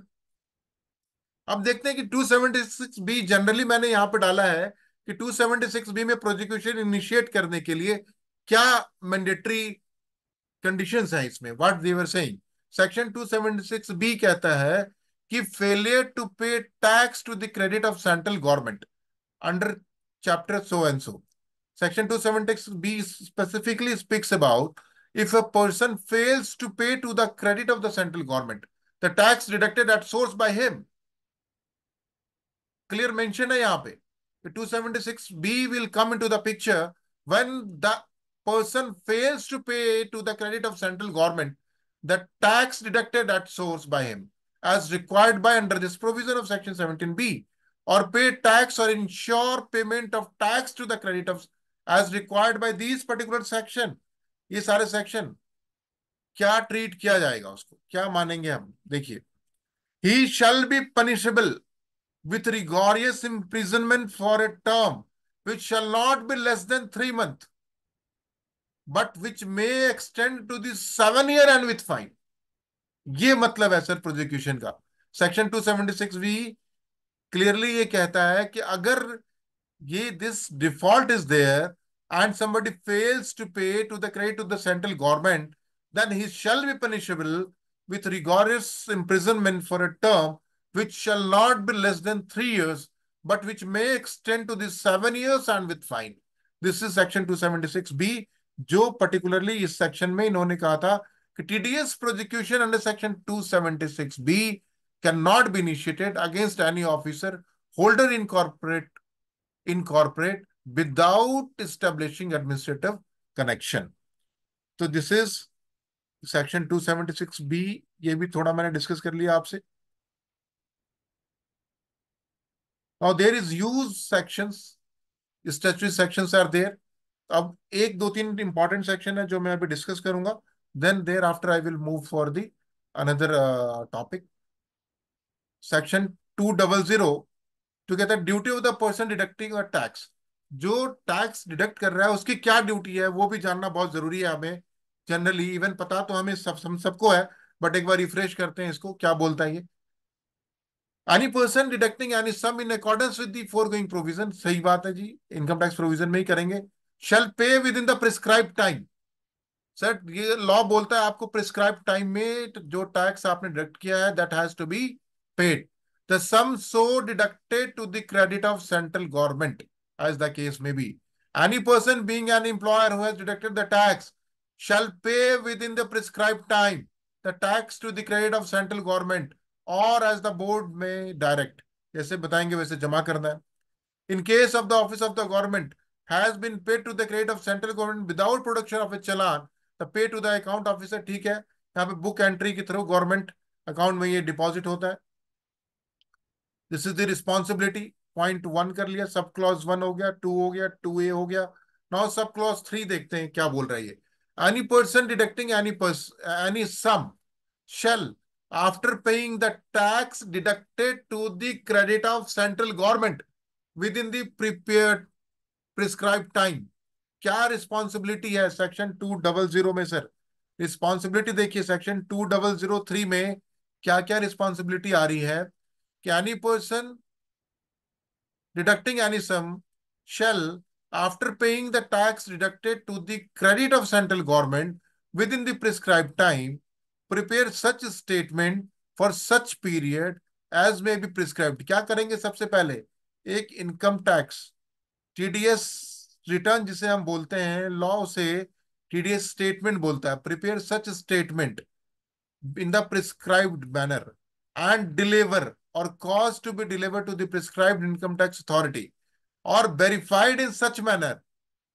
अब देखते हैं कि two seventy six B generally मैंने यहां पर डाला है कि 276 सेवेंटी सिक्स बी में प्रोजिक्यूशन इनिशिएट करने के लिए क्या मैंडेटरी कंडीशन है इसमें वॉट देवर सही section two seventy six B कहता है कि failure to pay tax to the credit of central government under chapter so and so section two seventy six B specifically speaks about if a person fails to pay to the credit of the central government the tax deducted at source by him clear mention है यहां पे two seventy six B will come in to the picture when the person fails to pay to the credit of central government the tax deducted at source by him as required by under this provision of section 17b or pay tax or ensure payment of tax to the credit of as required by these particular section ये सारे सेक्शन क्या ट्रीट किया जाएगा उसको क्या मानेंगे हम देखिए he shall be punishable with rigorous imprisonment for a term which shall not be less than three months but which may extend to the seven year and with fine. ये मतलब है सर का सेक्शन 276 b clearly ये कहता है कि अगर ये this default is there and somebody fails to pay to the credit to the central government, then he shall be punishable with rigorous imprisonment for a term which shall not be less than three years, but which may extend to the seven years and with fine. This is section 276b जो पर्टिकुलरली इस सेक्शन में इन्होंने कहा था कि TDS prosecution under section 276 B can not be initiated against any officer holder in corporate in corporate without establishing administrative connection तो दिस इज सेक्शन 276 बी ये भी थोड़ा मैंने डिस्कस कर लिया आपसे और there is use sections, statutory sections are there अब एक दो तीन इंपॉर्टेंट सेक्शन है जो मैं अभी डिस्कस करूंगा then thereafter I will move for the another topic section two double zero तो कहते हैं duty of the person deducting a tax जो टैक्स डिडक्ट कर रहा है उसकी क्या ड्यूटी है वो भी जानना बहुत जरूरी है हमें जनरली इवन पता तो हमें सब हम सबको है बट एक बार रिफ्रेश करते हैं इसको क्या बोलता है ये any person deducting any sum in accordance with the foregoing provision सही बात है जी इनकम टैक्स प्रोविजन में ही करेंगे shall pay within the prescribe time sir ये लॉ बोलता है आपको प्रिस्क्राइब टाइम में जो टैक्स आपने डिडक्ट किया है that has to be paid the sum so deducted to the credit of central government as the case may be any person being an employer who has deducted the tax shall pay within the prescribe time the tax to the credit of central government और एज द बोर्ड में डायरेक्ट जैसे बताएंगे वैसे जमा करना है in case of the office of the government has been paid to the credit of central government without production of a challan, the pay to the account officer, ठीक है यहाँ पे बुक एंट्री के थ्रू गवर्नमेंट अकाउंट में ये डिपॉजिट होता है this is the responsibility point one कर लिया सब क्लॉज वन हो गया टू हो गया टू ए हो गया नाउ देखते हैं क्या बोल any person deducting any any sum shall after paying the tax deducted to the credit of central government within the prepared prescribe time क्या रिस्पॉन्सिबिलिटी है सेक्शन टू डबल जीरो में सर रिस्पॉन्सिबिलिटी देखिए section two double zero three में क्या क्या रिस्पॉन्सिबिलिटी आ रही है any person deducting any sum shall after paying the tax deducted to the credit of central government within the prescribe time prepare such statement for such period as may be prescribe क्या करेंगे सबसे पहले एक इनकम टैक्स टीडीएस रिटर्न जिसे हम बोलते हैं लॉ से टीडीएस स्टेटमेंट बोलता है prepare such statement in the prescribed manner and deliver और cause to be deliver to describe income tax authority और वेरीफाइड इन सच मैनर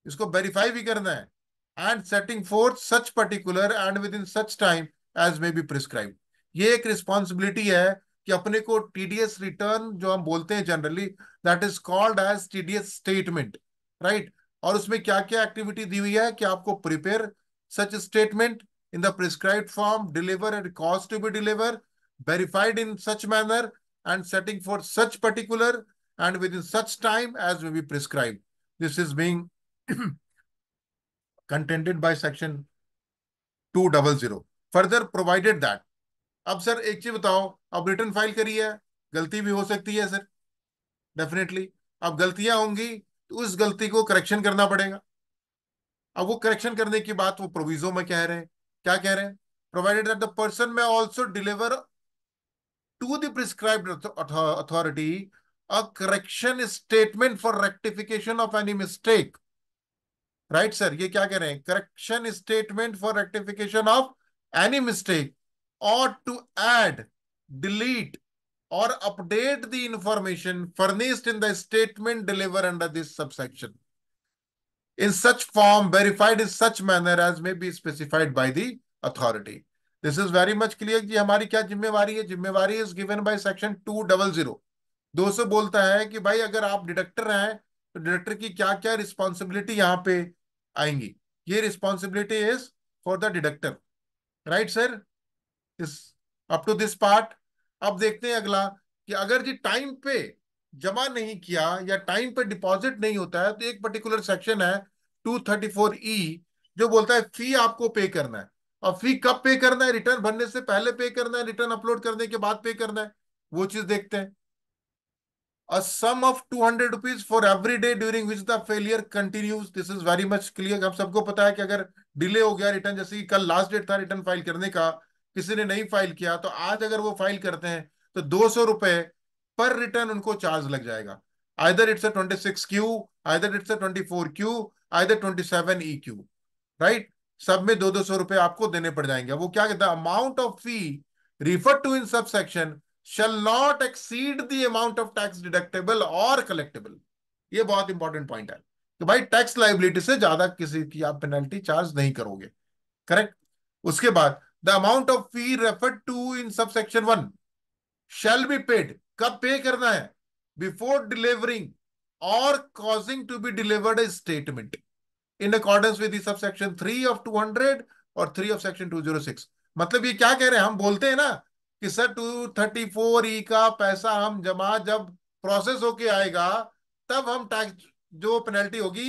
इसको वेरीफाई भी करना है and setting forth such particular and within such time as may be prescribe ये एक रिस्पॉन्सिबिलिटी है कि अपने को टीडीएस रिटर्न जो हम बोलते हैं generally that is called as TDS statement right और उसमें क्या क्या एक्टिविटी दी हुई है कि आपको prepare such statement in the prescribe form deliver at cost to be deliver verified in such manner and setting for such particular and within such time as may be prescribe this is being section two double zero further provided that अब सर एक चीज बताओ अब रिटर्न फाइल करी है गलती भी हो सकती है सर डेफिनेटली अब गलतियां होंगी तो उस गलती को करेक्शन करना पड़ेगा अब वो करेक्शन करने की बात वो प्रोविजो में कह रहे हैं क्या कह रहे हैं प्रोवाइडेड द पर्सन में also deliver to the prescribe authority a correction statement for rectification of any mistake right sir ये क्या कह रहे हैं correction statement for rectification of any mistake or to add, delete, or update the information furnished in the statement delivered under this subsection in such form verified in such manner as may be specified by the authority. This is very much clear कि हमारी क्या जिम्मेवारी है जिम्मेवारी is given by section two double zero दो सौ बोलता है कि भाई अगर आप डिडक्टर हैं तो डिडक्टर की क्या क्या रिस्पॉन्सिबिलिटी यहाँ पे आएंगी ये responsibility is for the deductor right sir is up to this part अब देखते हैं अगला कि अगर जी टाइम पे जमा नहीं किया या टाइम पे डिपॉजिट नहीं होता है तो एक पर्टिकुलर सेक्शन है 234 ई e, जो बोलता है फी आपको पे करना है और फी कब पे करना है रिटर्न भरने से पहले पे करना है रिटर्न अपलोड करने के बाद पे करना है वो चीज देखते हैं a sum of 200 rupees for every day during which the failure continues this is very much clear हम सबको पता है कि अगर डिले हो गया रिटर्न जैसे कि कल लास्ट डेट था रिटर्न फाइल करने का किसी ने नहीं फाइल किया तो आज अगर वो फाइल करते हैं तो दो सौ रुपए पर रिटर्न उनको चार्ज लग जाएगा either it's a twenty six Q either it's a twenty four Q either twenty seven E Q right सब में दो दो सौ रुपए आपको देने पड़ जाएंगे वो क्या कहता है amount of fee refer to in sub section shall not exceed the amount of tax deductible और कलेक्टेबल ये बहुत इंपॉर्टेंट पॉइंट है तो भाई टैक्स लाइबिलिटी से ज्यादा किसी की आप पेनल्टी चार्ज नहीं करोगे करेक्ट उसके बाद the amount of fee referred to in subsection 1 shall be paid. कब पे करना है Before delivering or causing to be delivered a statement in accordance with the subsection 3 of 200 और 3 of section 206. मतलब ये क्या कह रहे हैं हम बोलते हैं ना कि सर 234 ई का पैसा हम जमा जब प्रोसेस होके आएगा तब हम टैक्स जो पेनल्टी होगी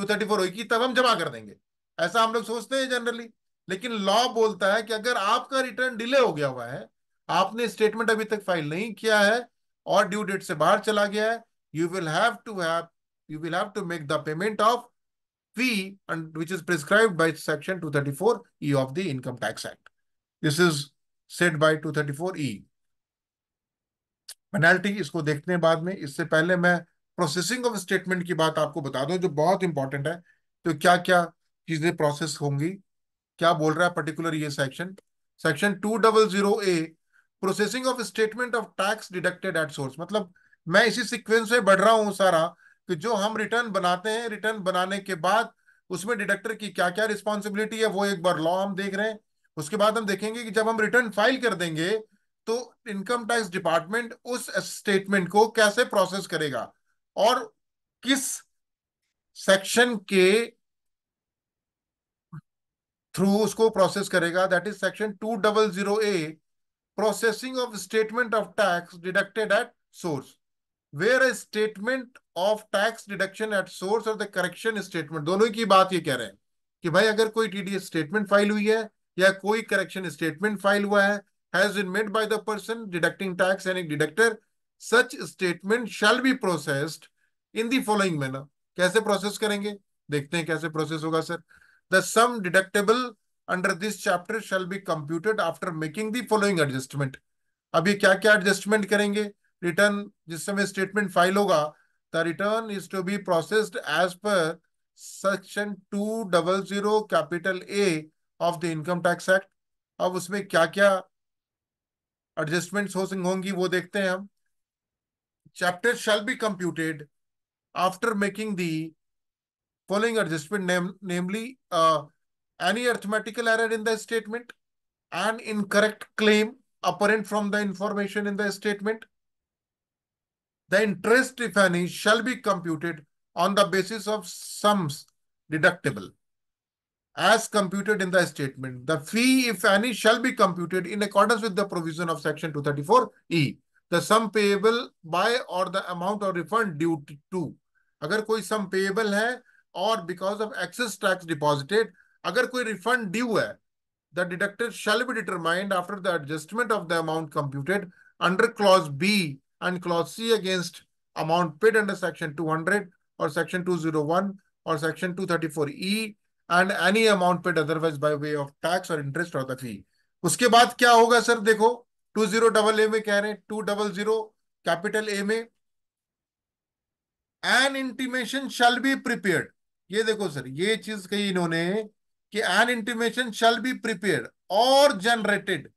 234 ई की तब हम जमा कर देंगे ऐसा हम लोग सोचते हैं जनरली लेकिन लॉ बोलता है कि अगर आपका रिटर्न डिले हो गया हुआ है आपने स्टेटमेंट अभी तक फाइल नहीं किया है और ड्यू डेट से बाहर चला गया है you will have to have you will have to make the payment of fee and which is prescribed by section 234 E of the income tax act this is set by 234 E penalty इसको देखने बाद में इससे पहले मैं प्रोसेसिंग ऑफ स्टेटमेंट की बात आपको बता दूं जो बहुत इंपॉर्टेंट है तो क्या क्या चीजें प्रोसेस होंगी क्या बोल रहा है पर्टिकुलर ये section section two double zero A processing of statement of tax deducted at source मतलब मैं इसी सिक्वेंस में बढ़ रहा हूँ सारा कि जो हम रिटर्न बनाते हैं रिटर्न बनाने के बाद उसमें डिडक्टर की क्या क्या रिस्पॉन्सिबिलिटी है वो एक बार लॉ हम देख रहे हैं उसके बाद हम देखेंगे कि जब हम रिटर्न फाइल कर देंगे तो इनकम टैक्स डिपार्टमेंट उस स्टेटमेंट को कैसे प्रोसेस करेगा और किस सेक्शन के थ्रू उसको प्रोसेस करेगा that is section two double zero A processing of statement of tax deducted at source where a statement of tax deduction at source और द करेक्शन स्टेटमेंट दोनों की बात ये कह रहे हैं कि भाई अगर कोई टीडीएस स्टेटमेंट फाइल हुई है या कोई करेक्शन स्टेटमेंट फाइल हुआ है has been made by the person deducting tax and deductor such statement shall be processed in the following manner कैसे प्रोसेस करेंगे देखते हैं कैसे प्रोसेस होगा sir the sum deductible under this chapter shall be computed after making the following adjustment अब ये क्या क्या एडजस्टमेंट करेंगे रिटर्न जिस समय स्टेटमेंट फाइल होगा the return is to be processed as per section two double zero capital A of the income tax act अब उसमें क्या क्या एडजस्टमेंट्स हो होंगी वो देखते हैं हम chapter shall be computed after making the following adjustment, nam namely uh, any arithmetical error in the statement, an incorrect claim apparent from the information in the statement. The interest, if any, shall be computed on the basis of sums deductible as computed in the statement. The fee, if any, shall be computed in accordance with the provision of section 234E. The sum payable by or the amount or refund due to. अगर कोई sum payable और because of excess tax deposited अगर कोई रिफंड ड्यू है the deducted shall be determined after the adjustment of the amount computed under clause B and clause C against amount paid under section two hundred और सेक्शन टू जीरो वन और section two thirty four E and any amount paid otherwise by way of tax और इंटरेस्ट और द उसके बाद क्या होगा सर देखो टू जीरो डबल ए में कह रहे हैं two double zero capital A में an intimation shall be prepared ये देखो सर ये चीज कही इन्होंने कि an intimation shall be prepare और जनरेटेड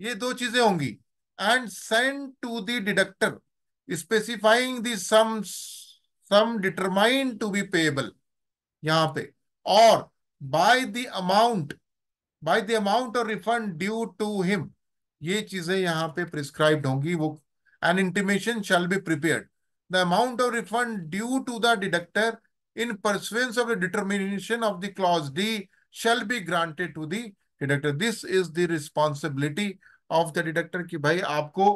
ये दो चीजें होंगी and send to the deductor specifying the sum sum to be payable यहां पे और by the amount by the amount और रिफंड ड्यू टू हिम ये चीजें यहां पे प्रिस्क्राइब्ड होंगी वो an intimation shall be prepare the amount of refund due to the deductor in pursuance of the determination of the clause D shall be granted to the deductor. This is the responsibility of the deductor कि भाई आपको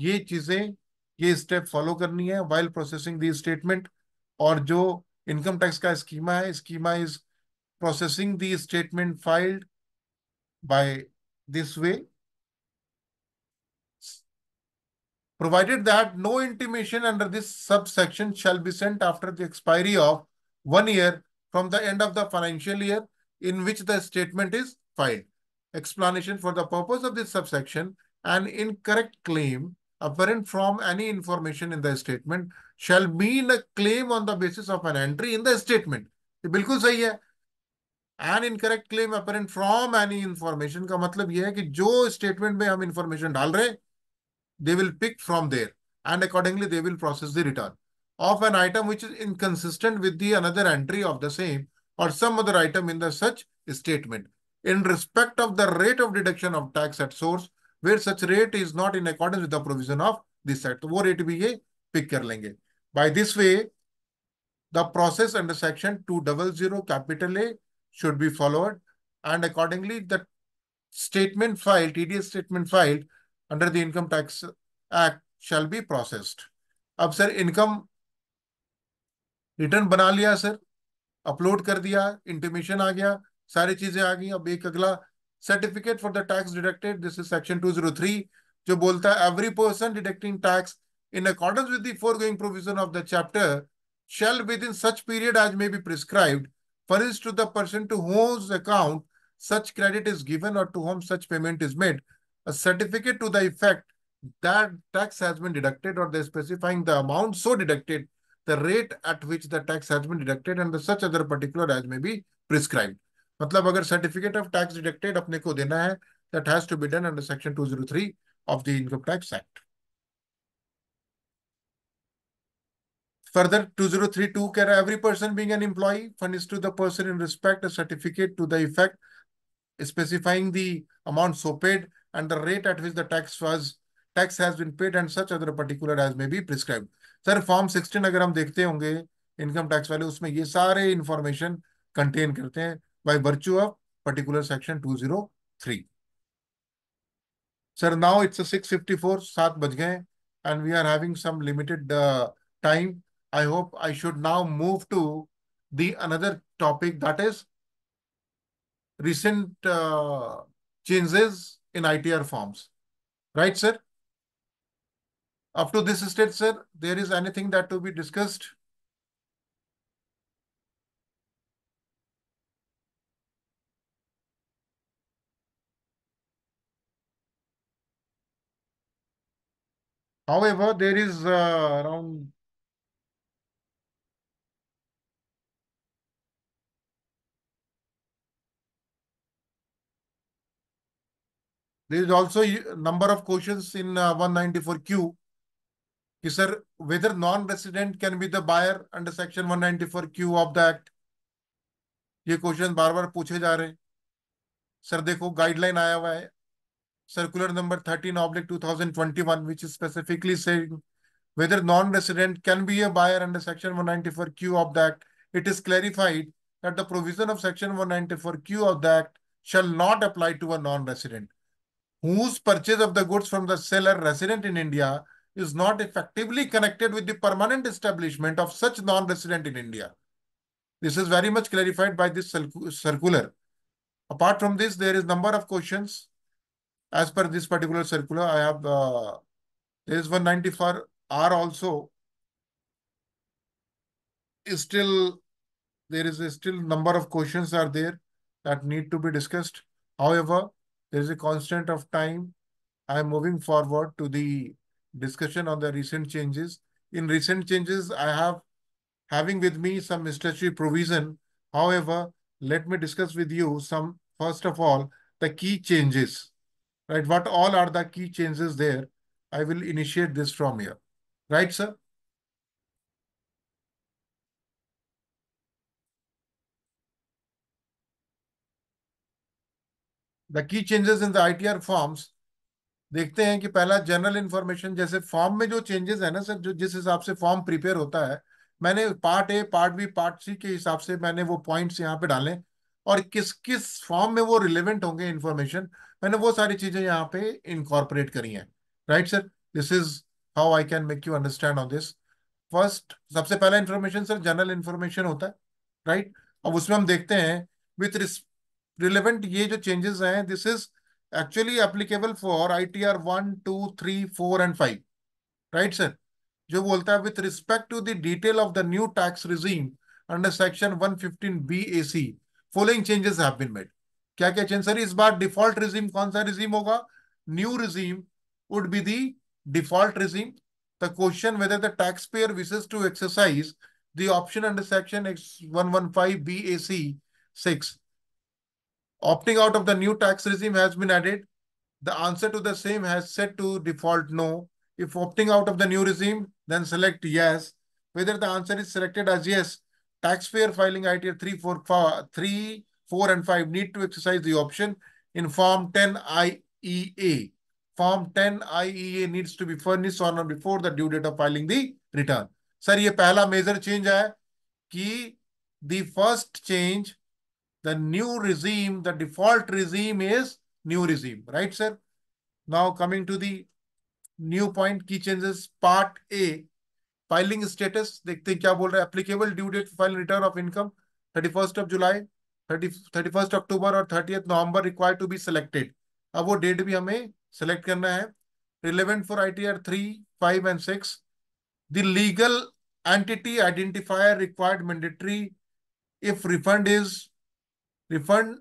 ये चीजें ये step follow करनी है while processing the statement और जो income tax का schema है schema is processing the statement filed by this way provided that no intimation under this subsection shall be sent after the expiry of one year from the end of the financial year in which the statement is filed. Explanation for the purpose of this subsection, an incorrect claim apparent from any information in the statement shall mean a claim on the basis of an entry in the statement. It is बिल्कुल सही है an incorrect claim apparent from any information का मतलब यह है कि जो स्टेटमेंट में हम they will रहे they will pick from there and accordingly they will process the will of an item which is inconsistent with the another entry of the same or some other item in the such statement in respect of the rate of deduction of tax at source where such rate is not in accordance with the provision of this act. वो rate be, a pick कर By this way, the process under section 200 capital A should be followed and accordingly the statement filed, TDS statement filed under the Income Tax Act shall be processed. Up sir, income. Return बना लिया सर अपलोड कर दिया इंटीमेशन आ गया सारी चीजें आ गई अब एक अगला certificate for the tax deducted this is section 203 जो बोलता है every person deducting tax in accordance with the provision of the chapter shall within such period as may be prescribe furnish to the to whose account such credit is given और to whom such payment is made a certificate to the effect that tax has been deducted और the specifying the amount so deducted the rate at which the tax has been deducted and the such other particular as may be prescribed. मतलब अगर certificate of tax deducted अपने को देना है that has to be done under section 203 of the Income Tax Act. Further, 2032 कह रहा every person being an employee fund to the person in respect a certificate to the effect specifying the amount so paid and the rate at which the tax was tax has been paid and such other particular as may be prescribed. Sir form sixteen अगर हम देखते होंगे इनकम टैक्स वाले उसमें ये सारे इंफॉर्मेशन कंटेन करते हैं by virtue of particular section two zero three sir now it's four सात बज गए and we are having some limited time I hope I should now move to the another topic that is changes in I T R forms right sir Up to this stage, sir, there is anything that to be discussed? However, there is uh, around There is also number of questions in uh, 194Q is there whether non-resident can be the buyer under section 194 q of the Act? ये question बार बार पूछे जा रहे हैं सर देखो गाइडलाइन आया हुआ circular number 13 oblique 2021 which is specifically saying whether non-resident can be a buyer under section 194q of the act it is clarified that the provision of section 194q of the act shall not apply to a non-resident whose purchase of the goods from the seller resident in india is not effectively connected with the permanent establishment of such non-resident in India. This is very much clarified by this circular. Apart from this, there is number of questions. As per this particular circular, I have, uh, there is 194 R also. Is still, there is still number of questions are there that need to be discussed. However, there is a constant of time. I am moving forward to the discussion on the recent changes. In recent changes, I have having with me some statutory provision. However, let me discuss with you some, first of all, the key changes, right? What all are the key changes there? I will initiate this from here. Right, sir? The key changes in the ITR forms देखते हैं कि पहला जनरल इन्फॉर्मेशन जैसे फॉर्म में जो चेंजेस है ना सर जो जिस हिसाब से फॉर्म प्रिपेयर होता है मैंने part A part B part C के हिसाब से मैंने वो पॉइंट्स यहाँ पे डाले और किस किस फॉर्म में वो रिलेवेंट होंगे इन्फॉर्मेशन मैंने वो सारी चीजें यहाँ पे इनकॉर्पोरेट करी हैं right sir this is how I can make you understand on this first सबसे पहला इन्फॉर्मेशन सर जनरल इन्फॉर्मेशन होता है राइट right? अब उसमें हम देखते हैं विथ रिलेवेंट ये जो चेंजेस हैं this is actually applicable for ITR 1, 2, 3, 4 and 5. Right, sir? जो बोलता with respect to the detail of the new tax regime under section 115 BAC, following changes have been made. क्या क्या चेंज सर इस बार डिफॉल्ट रिजीम कौन regime regime new regime? would be the default regime. The question whether the taxpayer wishes to exercise the option under section 115 BAC 6 opting out of the new tax regime has been added, the answer to the same has set to default no. If opting out of the new regime, then select yes. Whether the answer is selected as yes, taxpayer filing ITR 3, 4, 5, 3, 4 and 5 need to exercise the option in Form 10 IEA. Form 10 IEA needs to be furnished on or before the due date of filing the return. Sir, ये पहला major change है कि the first change the new regime, the default regime is new regime, right, sir? Now coming to the new point, key changes, part A, filing status देखते हैं क्या बोल रहा है applicable due date file return of income thirty first of July thirty thirty first October और thirty November required to be selected अब वो डेट भी हमें सेलेक्ट करना है relevant for I T R three five and six the legal entity identifier required mandatory if refund is Refund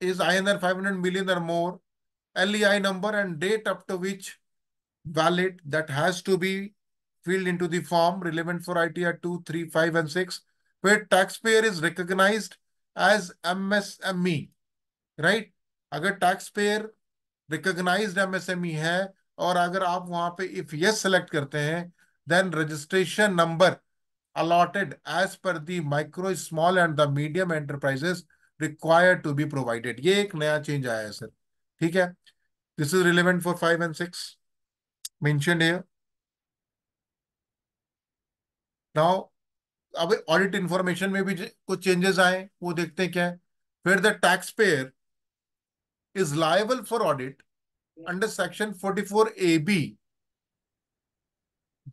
is INR 500 million or more, LEI number and date up to which valid that has to be filled into the form relevant for ITR 2, 3, 5 and 6, where taxpayer is recognized as MSME, right? अगर taxpayer recognized MSME है और अगर आप वहां पे इफ यस सेलेक्ट करते हैं then registration number allotted as per the micro small and the medium enterprises require to be provided ये एक नया चेंज आया है सर ठीक है this is relevant for five and six mentioned now अब ऑडिट इंफॉर्मेशन में भी कुछ चेंजेस आए वो देखते हैं क्या है फिर the tax payer is liable for audit under section forty four A B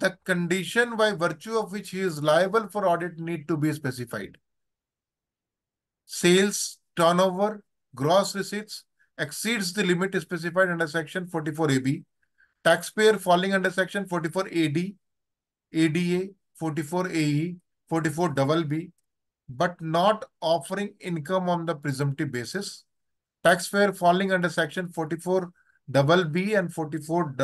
the condition by virtue of which he is liable for audit need to be specified sales, turnover, gross receipts exceeds the limit specified under Section 44AB. Taxpayer falling under Section 44AD, ADA, 44AE, 44 B, but not offering income on the presumptive basis. Taxpayer falling under Section 44 B and 44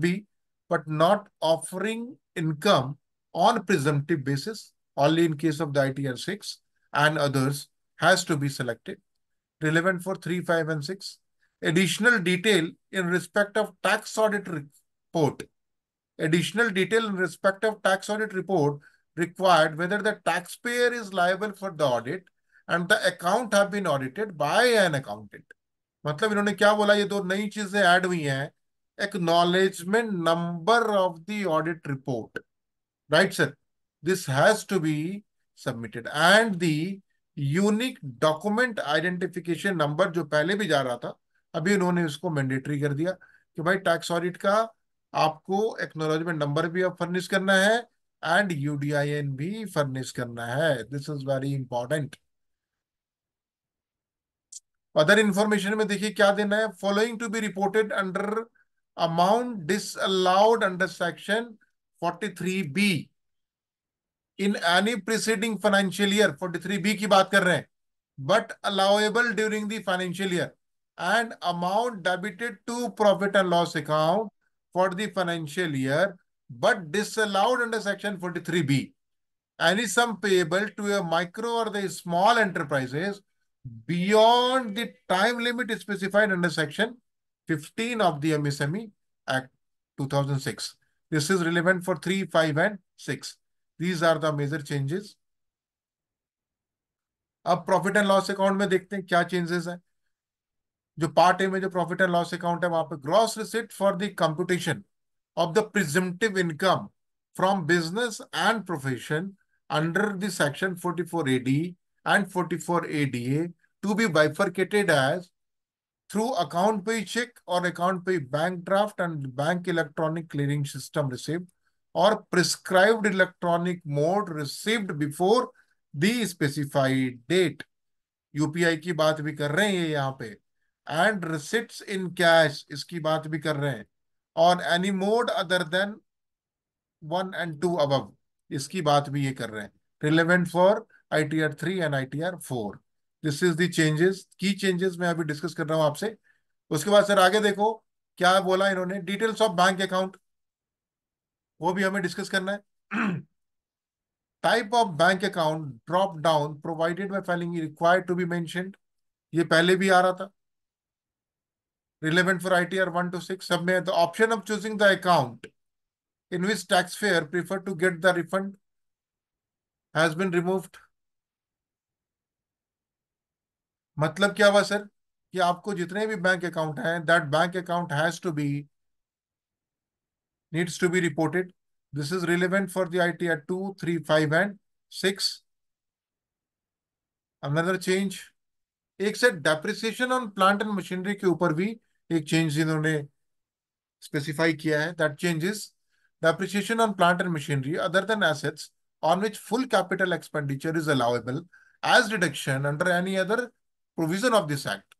B, but not offering income on presumptive basis, only in case of the ITR 6 and others has to be selected, relevant for 3, 5, and 6. Additional detail in respect of tax audit report. Additional detail in respect of tax audit report required whether the taxpayer is liable for the audit and the account have been audited by an accountant. मतलब इन्होंने क्या बोला ये दो नई चीजें ऐड हुई हैं acknowledgement number of the audit report. Right, sir? This has to be submitted. And the unique document identification number जो पहले भी जा रहा था अभी उन्होंने उसको मैंडेटरी कर दिया कि भाई टैक्स ऑडिट का आपको एक्नोलॉजमेंट नंबर भी अब फर्निश करना है एंड यूडीआईएन भी फर्निश करना है this is very important other information में देखिए क्या देना है following to be reported under amount disallowed under section forty three B In any preceding financial year, 43B की बात कर रहे हैं but allowable during the financial year and amount debited to profit and loss account for the financial year but disallowed under section 43b any sum payable to a micro or the small enterprises beyond the time limit specified under section 15 of the msme act 2006 this is relevant for 3 5 and 6 these are the major changes अब प्रॉफिट एंड लॉस अकाउंट में देखते हैं क्या चेंजेस हैं जो पार्ट ए में जो प्रॉफिट एंड लॉस अकाउंट है वहां पे gross receipt for the computation of the presumptive income from business and profession under the section 44 AD and 44 ADA to be bifurcated as through account pay check or account pay bank draft and bank electronic clearing system receipt और prescribed electronic mode received before the specified date UPI की बात भी कर रहे हैं ये यहाँ पे एंड रिसिप्ट इन कैश इसकी बात भी कर रहे हैं on any mode other than one and two अब इसकी बात भी ये कर रहे हैं relevant for I T R three and I T R four this is the changes की चेंजेस मैं अभी डिस्कस कर रहा हूँ आपसे उसके बाद सर आगे देखो क्या बोला इन्होंने डिटेल्स ऑफ बैंक अकाउंट वो भी हमें डिस्कस करना है type of bank account drop down provided by filing required to be मैं ये पहले भी आ रहा था relevant for I T R one two six सब में option of choosing the account in which tax payer prefer to get the refund has been removed मतलब क्या हुआ सर कि आपको जितने भी बैंक अकाउंट हैं that bank account has to be needs to be reported. This is relevant for the ITR 2, 3, 5 and 6. Another change. एक से depreciation on plant and machinery के ऊपर भी एक चेंज इन्होंने स्पेसिफाई किया है that changes depreciation on plant and machinery other than assets on which full capital expenditure is allowable as deduction under any other provision of this act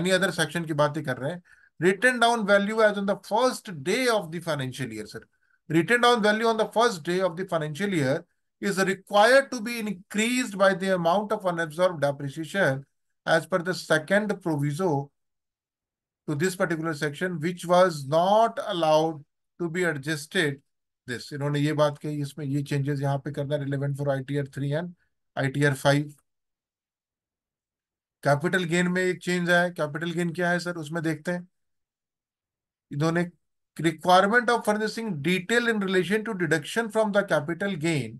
any other section की बात ही कर रहे हैं written down value as on the first day of the financial year, sir. Written down value on the first day of the financial year is required to be increased by the amount of unabsorbed depreciation as per the second proviso to this particular section, which was not allowed to be adjusted. This इन्होंने ये बात कही इसमें ये changes यहाँ पे करना relevant for ITR 3 and ITR 5. Capital gain में एक चेंज आया कैपिटल गेन क्या है सर उसमें देखते हैं इन्होंने requirement of furnishing detail in relation to deduction from the capital gain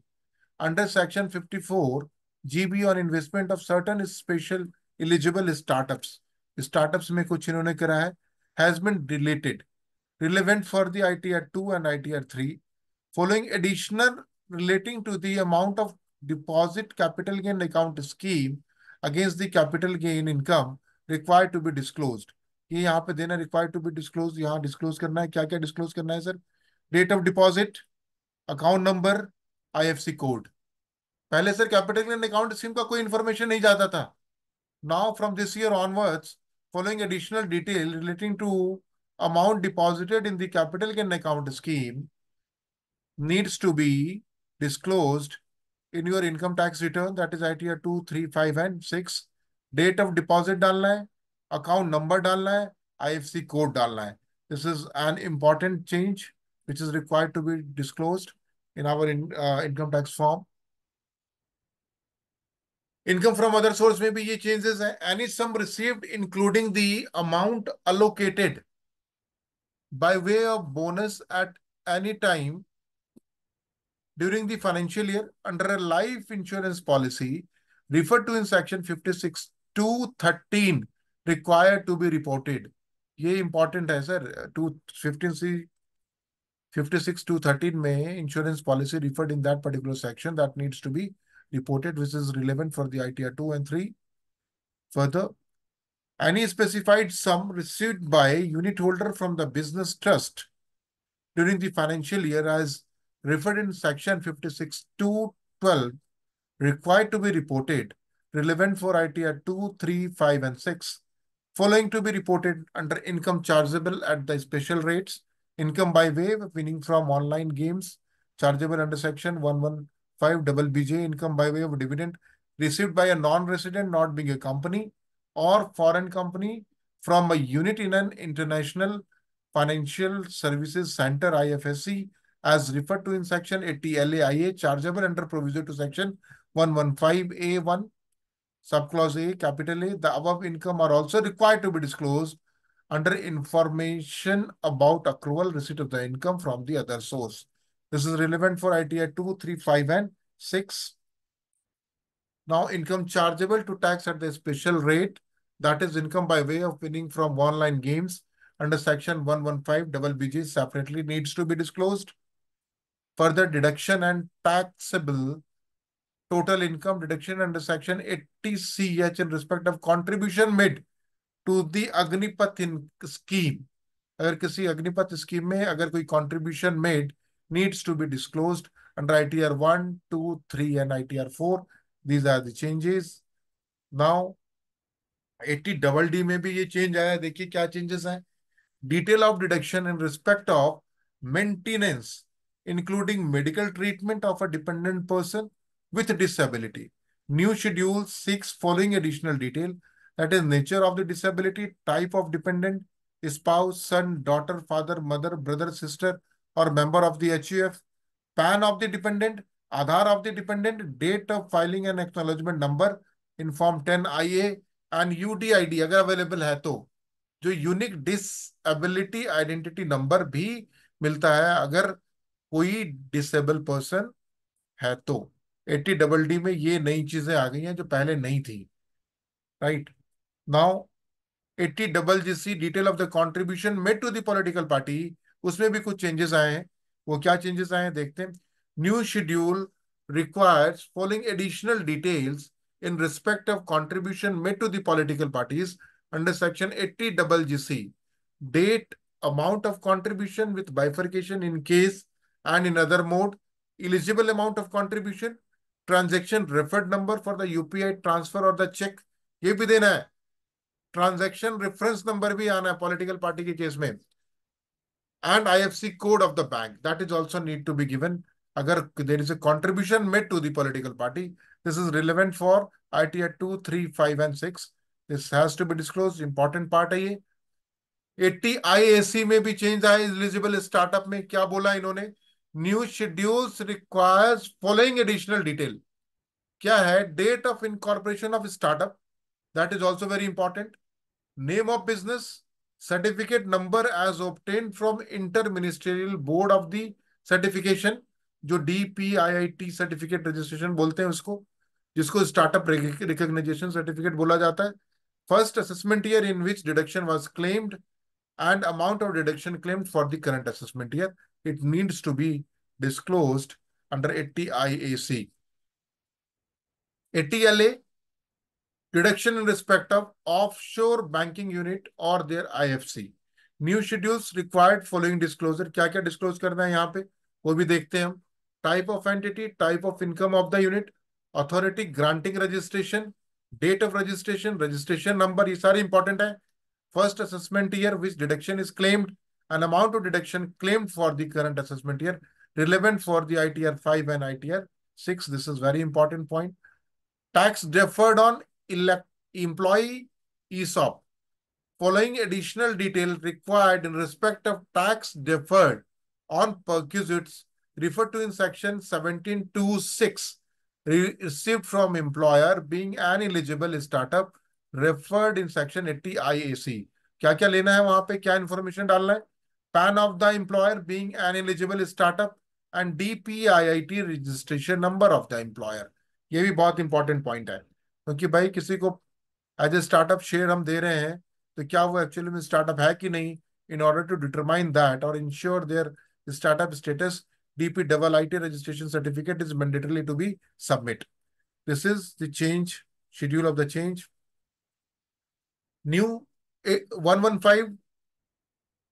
under section 54 GB on investment of certain special eligible startups startups में कुछ इन्होंने करा है has been deleted relevant for the ITR 2 and ITR 3 following additional relating to the amount of deposit capital gain account scheme against the capital gain income required to be disclosed ये यहाँ पे देना रिक्वायर टू बी डिस्क्लोज यहाँ डिस्क्लोज करना है क्या क्या डिस्क्लोज करना है sir date of deposit account number IFC code पहले sir capital and account scheme का कोई इन्फॉर्मेशन नहीं जाता था now from this year onwards following additional detail relating to amount deposited in capital gain account scheme needs needs to be disclosed in your income tax return that is ITR two three five and six date of deposit डालना है अकाउंट नंबर डालना है आईएफसी कोड डालना है this is an important change which is required to be disclose in our income tax form income from other source में भी ये चेंजेस है any sum received including the amount allocated by way of bonus at any time during the financial year under a life insurance policy referred to in section 56 to required to be reported ये important, है sir Two fifteen C fifty six to thirteen. May insurance में referred in that particular section that needs to be reported which is relevant for the ITR 2 and 3. Further, any specified sum received by unit holder from the business trust during the financial year as referred in section fifty six 12 required to be reported relevant for ITR 2, 3, 5 and 6 Following to be reported under income chargeable at the special rates, income by way of winning from online games, chargeable under section 115BJ, double income by way of dividend received by a non-resident not being a company or foreign company from a unit in an international financial services center IFSC as referred to in section 80 LAIA chargeable under provision to section 115A1 Subclause A, capital A, the above income are also required to be disclosed under information about accrual receipt of the income from the other source. This is relevant for ITI 2, 3, 5 and 6. Now income chargeable to tax at the special rate that is income by way of winning from online games under section 115 double bg, separately needs to be disclosed. Further deduction and taxable total income deduction under section 80CH in respect of contribution made to the Agnipath scheme. अगर किसी अग्निपथ स्कीम में अगर कोई contribution made needs to be disclosed under ITR 1, 2, 3 and ITR 4. These are the changes. Now 80 double D में भी ये change आया देखिए क्या changes हैं Detail of deduction in respect of maintenance including medical treatment of a dependent person with disability. New schedule 6 following additional detail that is nature of the disability, type of dependent, spouse, son, daughter, father, mother, brother, sister or member of the HUF, PAN of the dependent, Aadhaar of the dependent, date of filing and acknowledgement number in form 10 IA and UDID अगर available है तो जो unique disability identity number भी मिलता है अगर कोई disabled person है तो एट्टी डबल डी में ये नई चीजें आ गई हैं जो पहले नहीं थी right now eighty double G C detail of the contribution made to political party उसमें भी कुछ चेंजेस आए हैं वो क्या चेंजेस आए हैं देखते हैं new schedule requires following additional details in respect of contribution made to political party under section eighty double G C date amount of contribution with bifurcation in cash and in other mode eligible amount of contribution transaction referred number for the UPI transfer और द चेक ये भी देना है ट्रांजेक्शन रेफरेंस नंबर भी आना है पॉलिटिकल पार्टी के केस में and IFC code of the bank that is also need to be given अगर there is a contribution made to political party this is relevant for I T R two three five and six this has be disclose important part है ये एट्टी आई ए सी में भी चेंज आया इलिजिबल स्टार्टअप में क्या बोला इन्होंने new schedules requires following additional detail क्या है date of incorporation of startup that is also very important name of business certificate number as obtained from inter ministerial board of the certification जो टी सर्टिफिकेट रजिस्ट्रेशन बोलते हैं उसको जिसको स्टार्टअप रिकग्नाइजेशन सर्टिफिकेट बोला जाता है first assessment year in which deduction was claimed and amount of deduction claimed for the current assessment year it needs to be disclosed under ATIAC. ATLA, deduction in respect of offshore banking unit or their IFC. New schedules required following disclosure. क्या क्या disclose करना है यहाँ पे वो भी देखते हैं हम Type of entity, type of income of the unit, authority granting registration, date of registration, registration number ये सारे important है. First assessment year which deduction is claimed, an amount of deduction claimed for the current assessment year relevant for the ITR 5 and ITR 6. This is very important point. Tax deferred on employee ESOP. Following additional detail required in respect of tax deferred on perquisites referred to in section 1726 received from employer being an eligible startup referred in section 80 IAC. क्या क्या लेना है वहां पे क्या information डालना है PAN of the employer being an eligible startup and DPIIT registration number of the employer. ये भी बहुत important point है क्योंकि भाई किसी को as a startup share हम दे रहे हैं तो क्या वो actually में startup है कि नहीं In order to determine that और ensure their startup status, DP double IT registration certificate is mandatorily to be submit. This is the change, schedule of the change. New eh, 115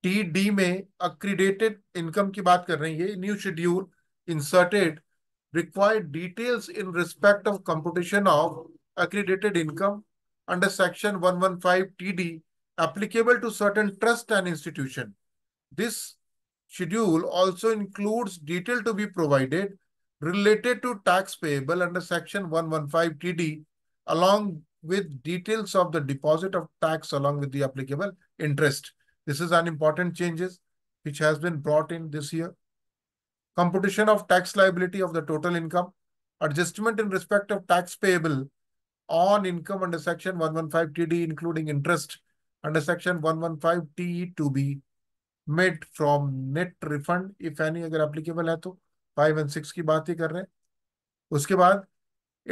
T D में अक्रीडेटेड इनकम की बात कर रही है new schedule inserted required details in respect of competition of accredited income under section 115 TD applicable to certain trust and institution this schedule also includes detail to be provided related to tax payable under section one T D along with details of the deposit of tax along with the applicable interest This is an important changes which has been brought in this year. Computation of tax liability of the total income. Adjustment in respect of tax payable on income under section 115 TD including interest under section 115 TE to be made from net refund if any agar applicable hai to 5 and 6 ki baat hi kar rahe uske baad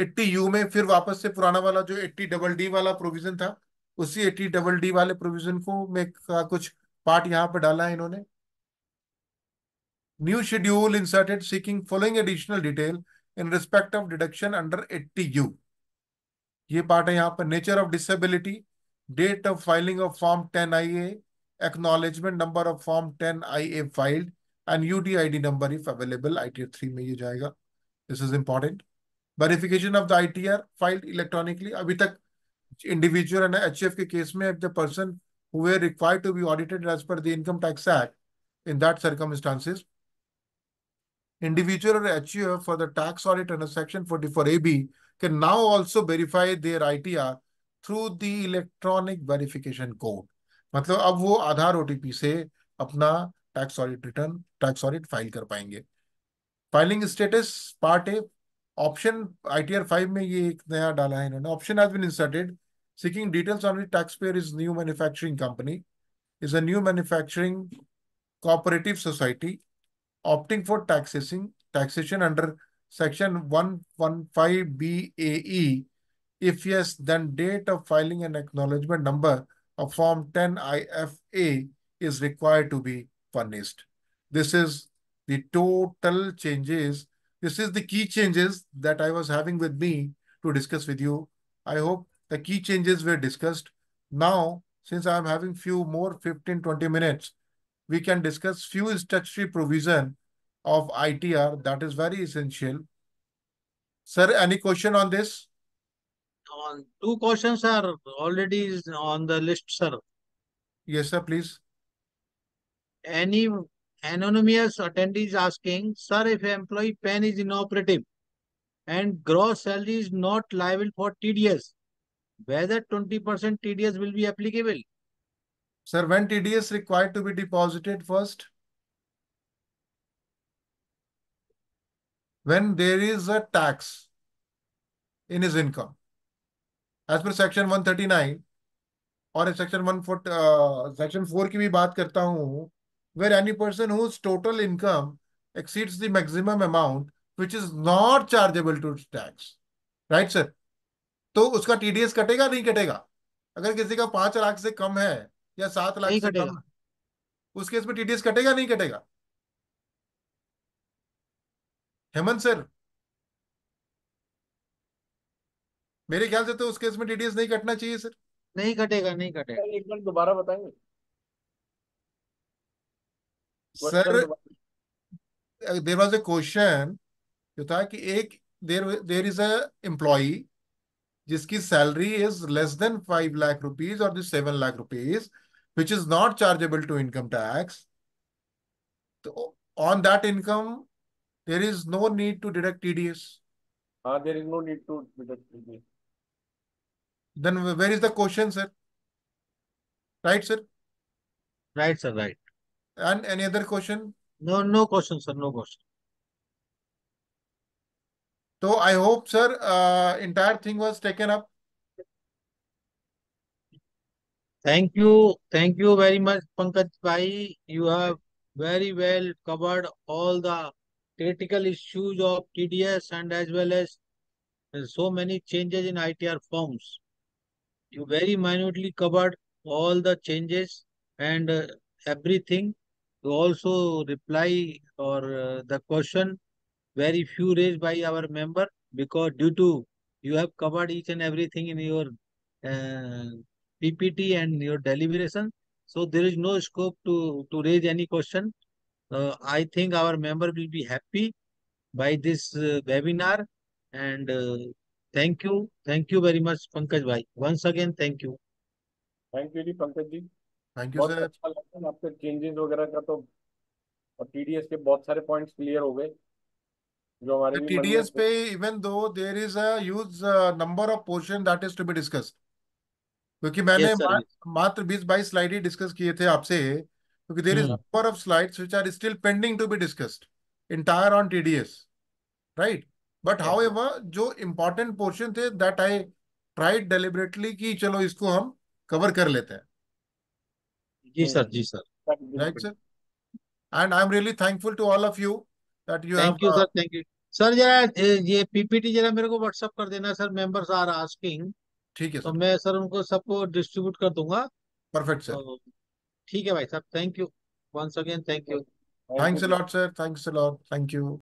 80 u mein fir wapas se purana wala jo 80 double d wala provision tha उसी एटी डबल डी वाले प्रोविजन को में का कुछ पार्ट यहाँ पर डाला है इन्होंने new schedule inserted seeking following additional detail in respect of deduction under eighty U ये पार्ट है यहाँ पर nature of disability date of filing of form 10 IA acknowledgement number of form ten I A filed and U D I D number if available I T three में ये जाएगा this is important verification of the I T R filed electronically अभी तक individual and H F case में if the person who were required to be audited as per the income tax act in that circumstances individual H U F for the tax audit transaction forty four A B can now also verify their I T R through the electronic verification code मतलब अब वो आधार ओ टी पी से अपना tax audit return tax audit file कर पाएंगे filing status part A option I T R five में ये एक नया डाला है इन्होंने option has been inserted seeking details on tax payer is new manufacturing company is a new manufacturing cooperative society opting for taxing taxation under section one one five B A E if yes then date of filing and acknowledgement number of form ten I F A is required to be furnished this is the total changes This is the key changes that I was having with me to discuss with you. I hope the key changes were discussed. Now, since I'm having few more 15, 20 minutes, we can discuss few statutory provision of ITR that is very essential. Sir, any question on this? On two questions are already on the list, sir. Yes, sir, please. Any Anonymous attendee is asking, Sir, if employee pen is inoperative and gross salary is not liable for TDS, whether 20% TDS will be applicable? Sir, when TDS required to be deposited first? When there is a tax in his income. As per section 139 और section one forty section four की भी बात करता हूं where any person whose total income exceeds the maximum amount which is not chargeable to tax. Right, sir? तो उसका टीडीएस कटेगा नहीं कटेगा अगर किसी का पांच लाख से कम है या सात लाख से कम है उस केस में टीडीएस कटेगा नहीं कटेगा हेमंत सर मेरे ख्याल से तो उस केस में टीडीएस नहीं कटना चाहिए सर नहीं कटेगा नहीं कटेगा एक बार दोबारा बताएंगे sir there was a question जो था कि एक देर देर इज अम्प्लॉय जिसकी salary is less than five lakh rupees और seven lakh rupees which is not chargeable to income tax तो on that income there is no need to deduct TDS there is no need to deduct then then is the question sir right sir right sir right And any other question? No, no question, sir. No question. So I hope, sir, uh, entire thing was taken up. Thank you. Thank you very much, Pankaj Bhai. You have very well covered all the critical issues of TDS and as well as so many changes in ITR forms. You very minutely covered all the changes and uh, everything to also reply or uh, the question very few raised by our member because due to you have covered each and everything in your uh, PPT and your deliberation. So there is no scope to, to raise any question. Uh, I think our member will be happy by this uh, webinar. And uh, thank you. Thank you very much, Pankaj Bhai. Once again, thank you. Thank you, Pankaj Ji. Thank you sir अच्छा लगा आपके चेंजेस वगैरह का तो और टीडीएस के बहुत सारे पॉइंट्स क्लियर हो गए जो हमारे भी मन पे even though there is a huge number of portion that is to be discussed क्योंकि मैंने मात्र बीस बाईस स्लाइड ही डिस्कस किए थे आपसे क्योंकि there is number of slides which are still pending to be discussed entire on TDS right but yes however जो इंपॉर्टेंट पोर्शन थे दैट आई ट्राइड डेलिबरेटली कि चलो इसको हम कवर कर लेते हैं जी सर जी sir right sir and I am really thankful to all of you that you thank you sir thank you sir जरा ये पीपीटी जरा मेरे को व्हाट्सएप कर देना सर मेंबर्स आर आस्किंग ठीक है सर. तो मैं सर उनको सबको डिस्ट्रीब्यूट कर दूंगा परफेक्ट सर तो ठीक है भाई साहब thank you once again thank you thanks a lot sir thanks a lot thank you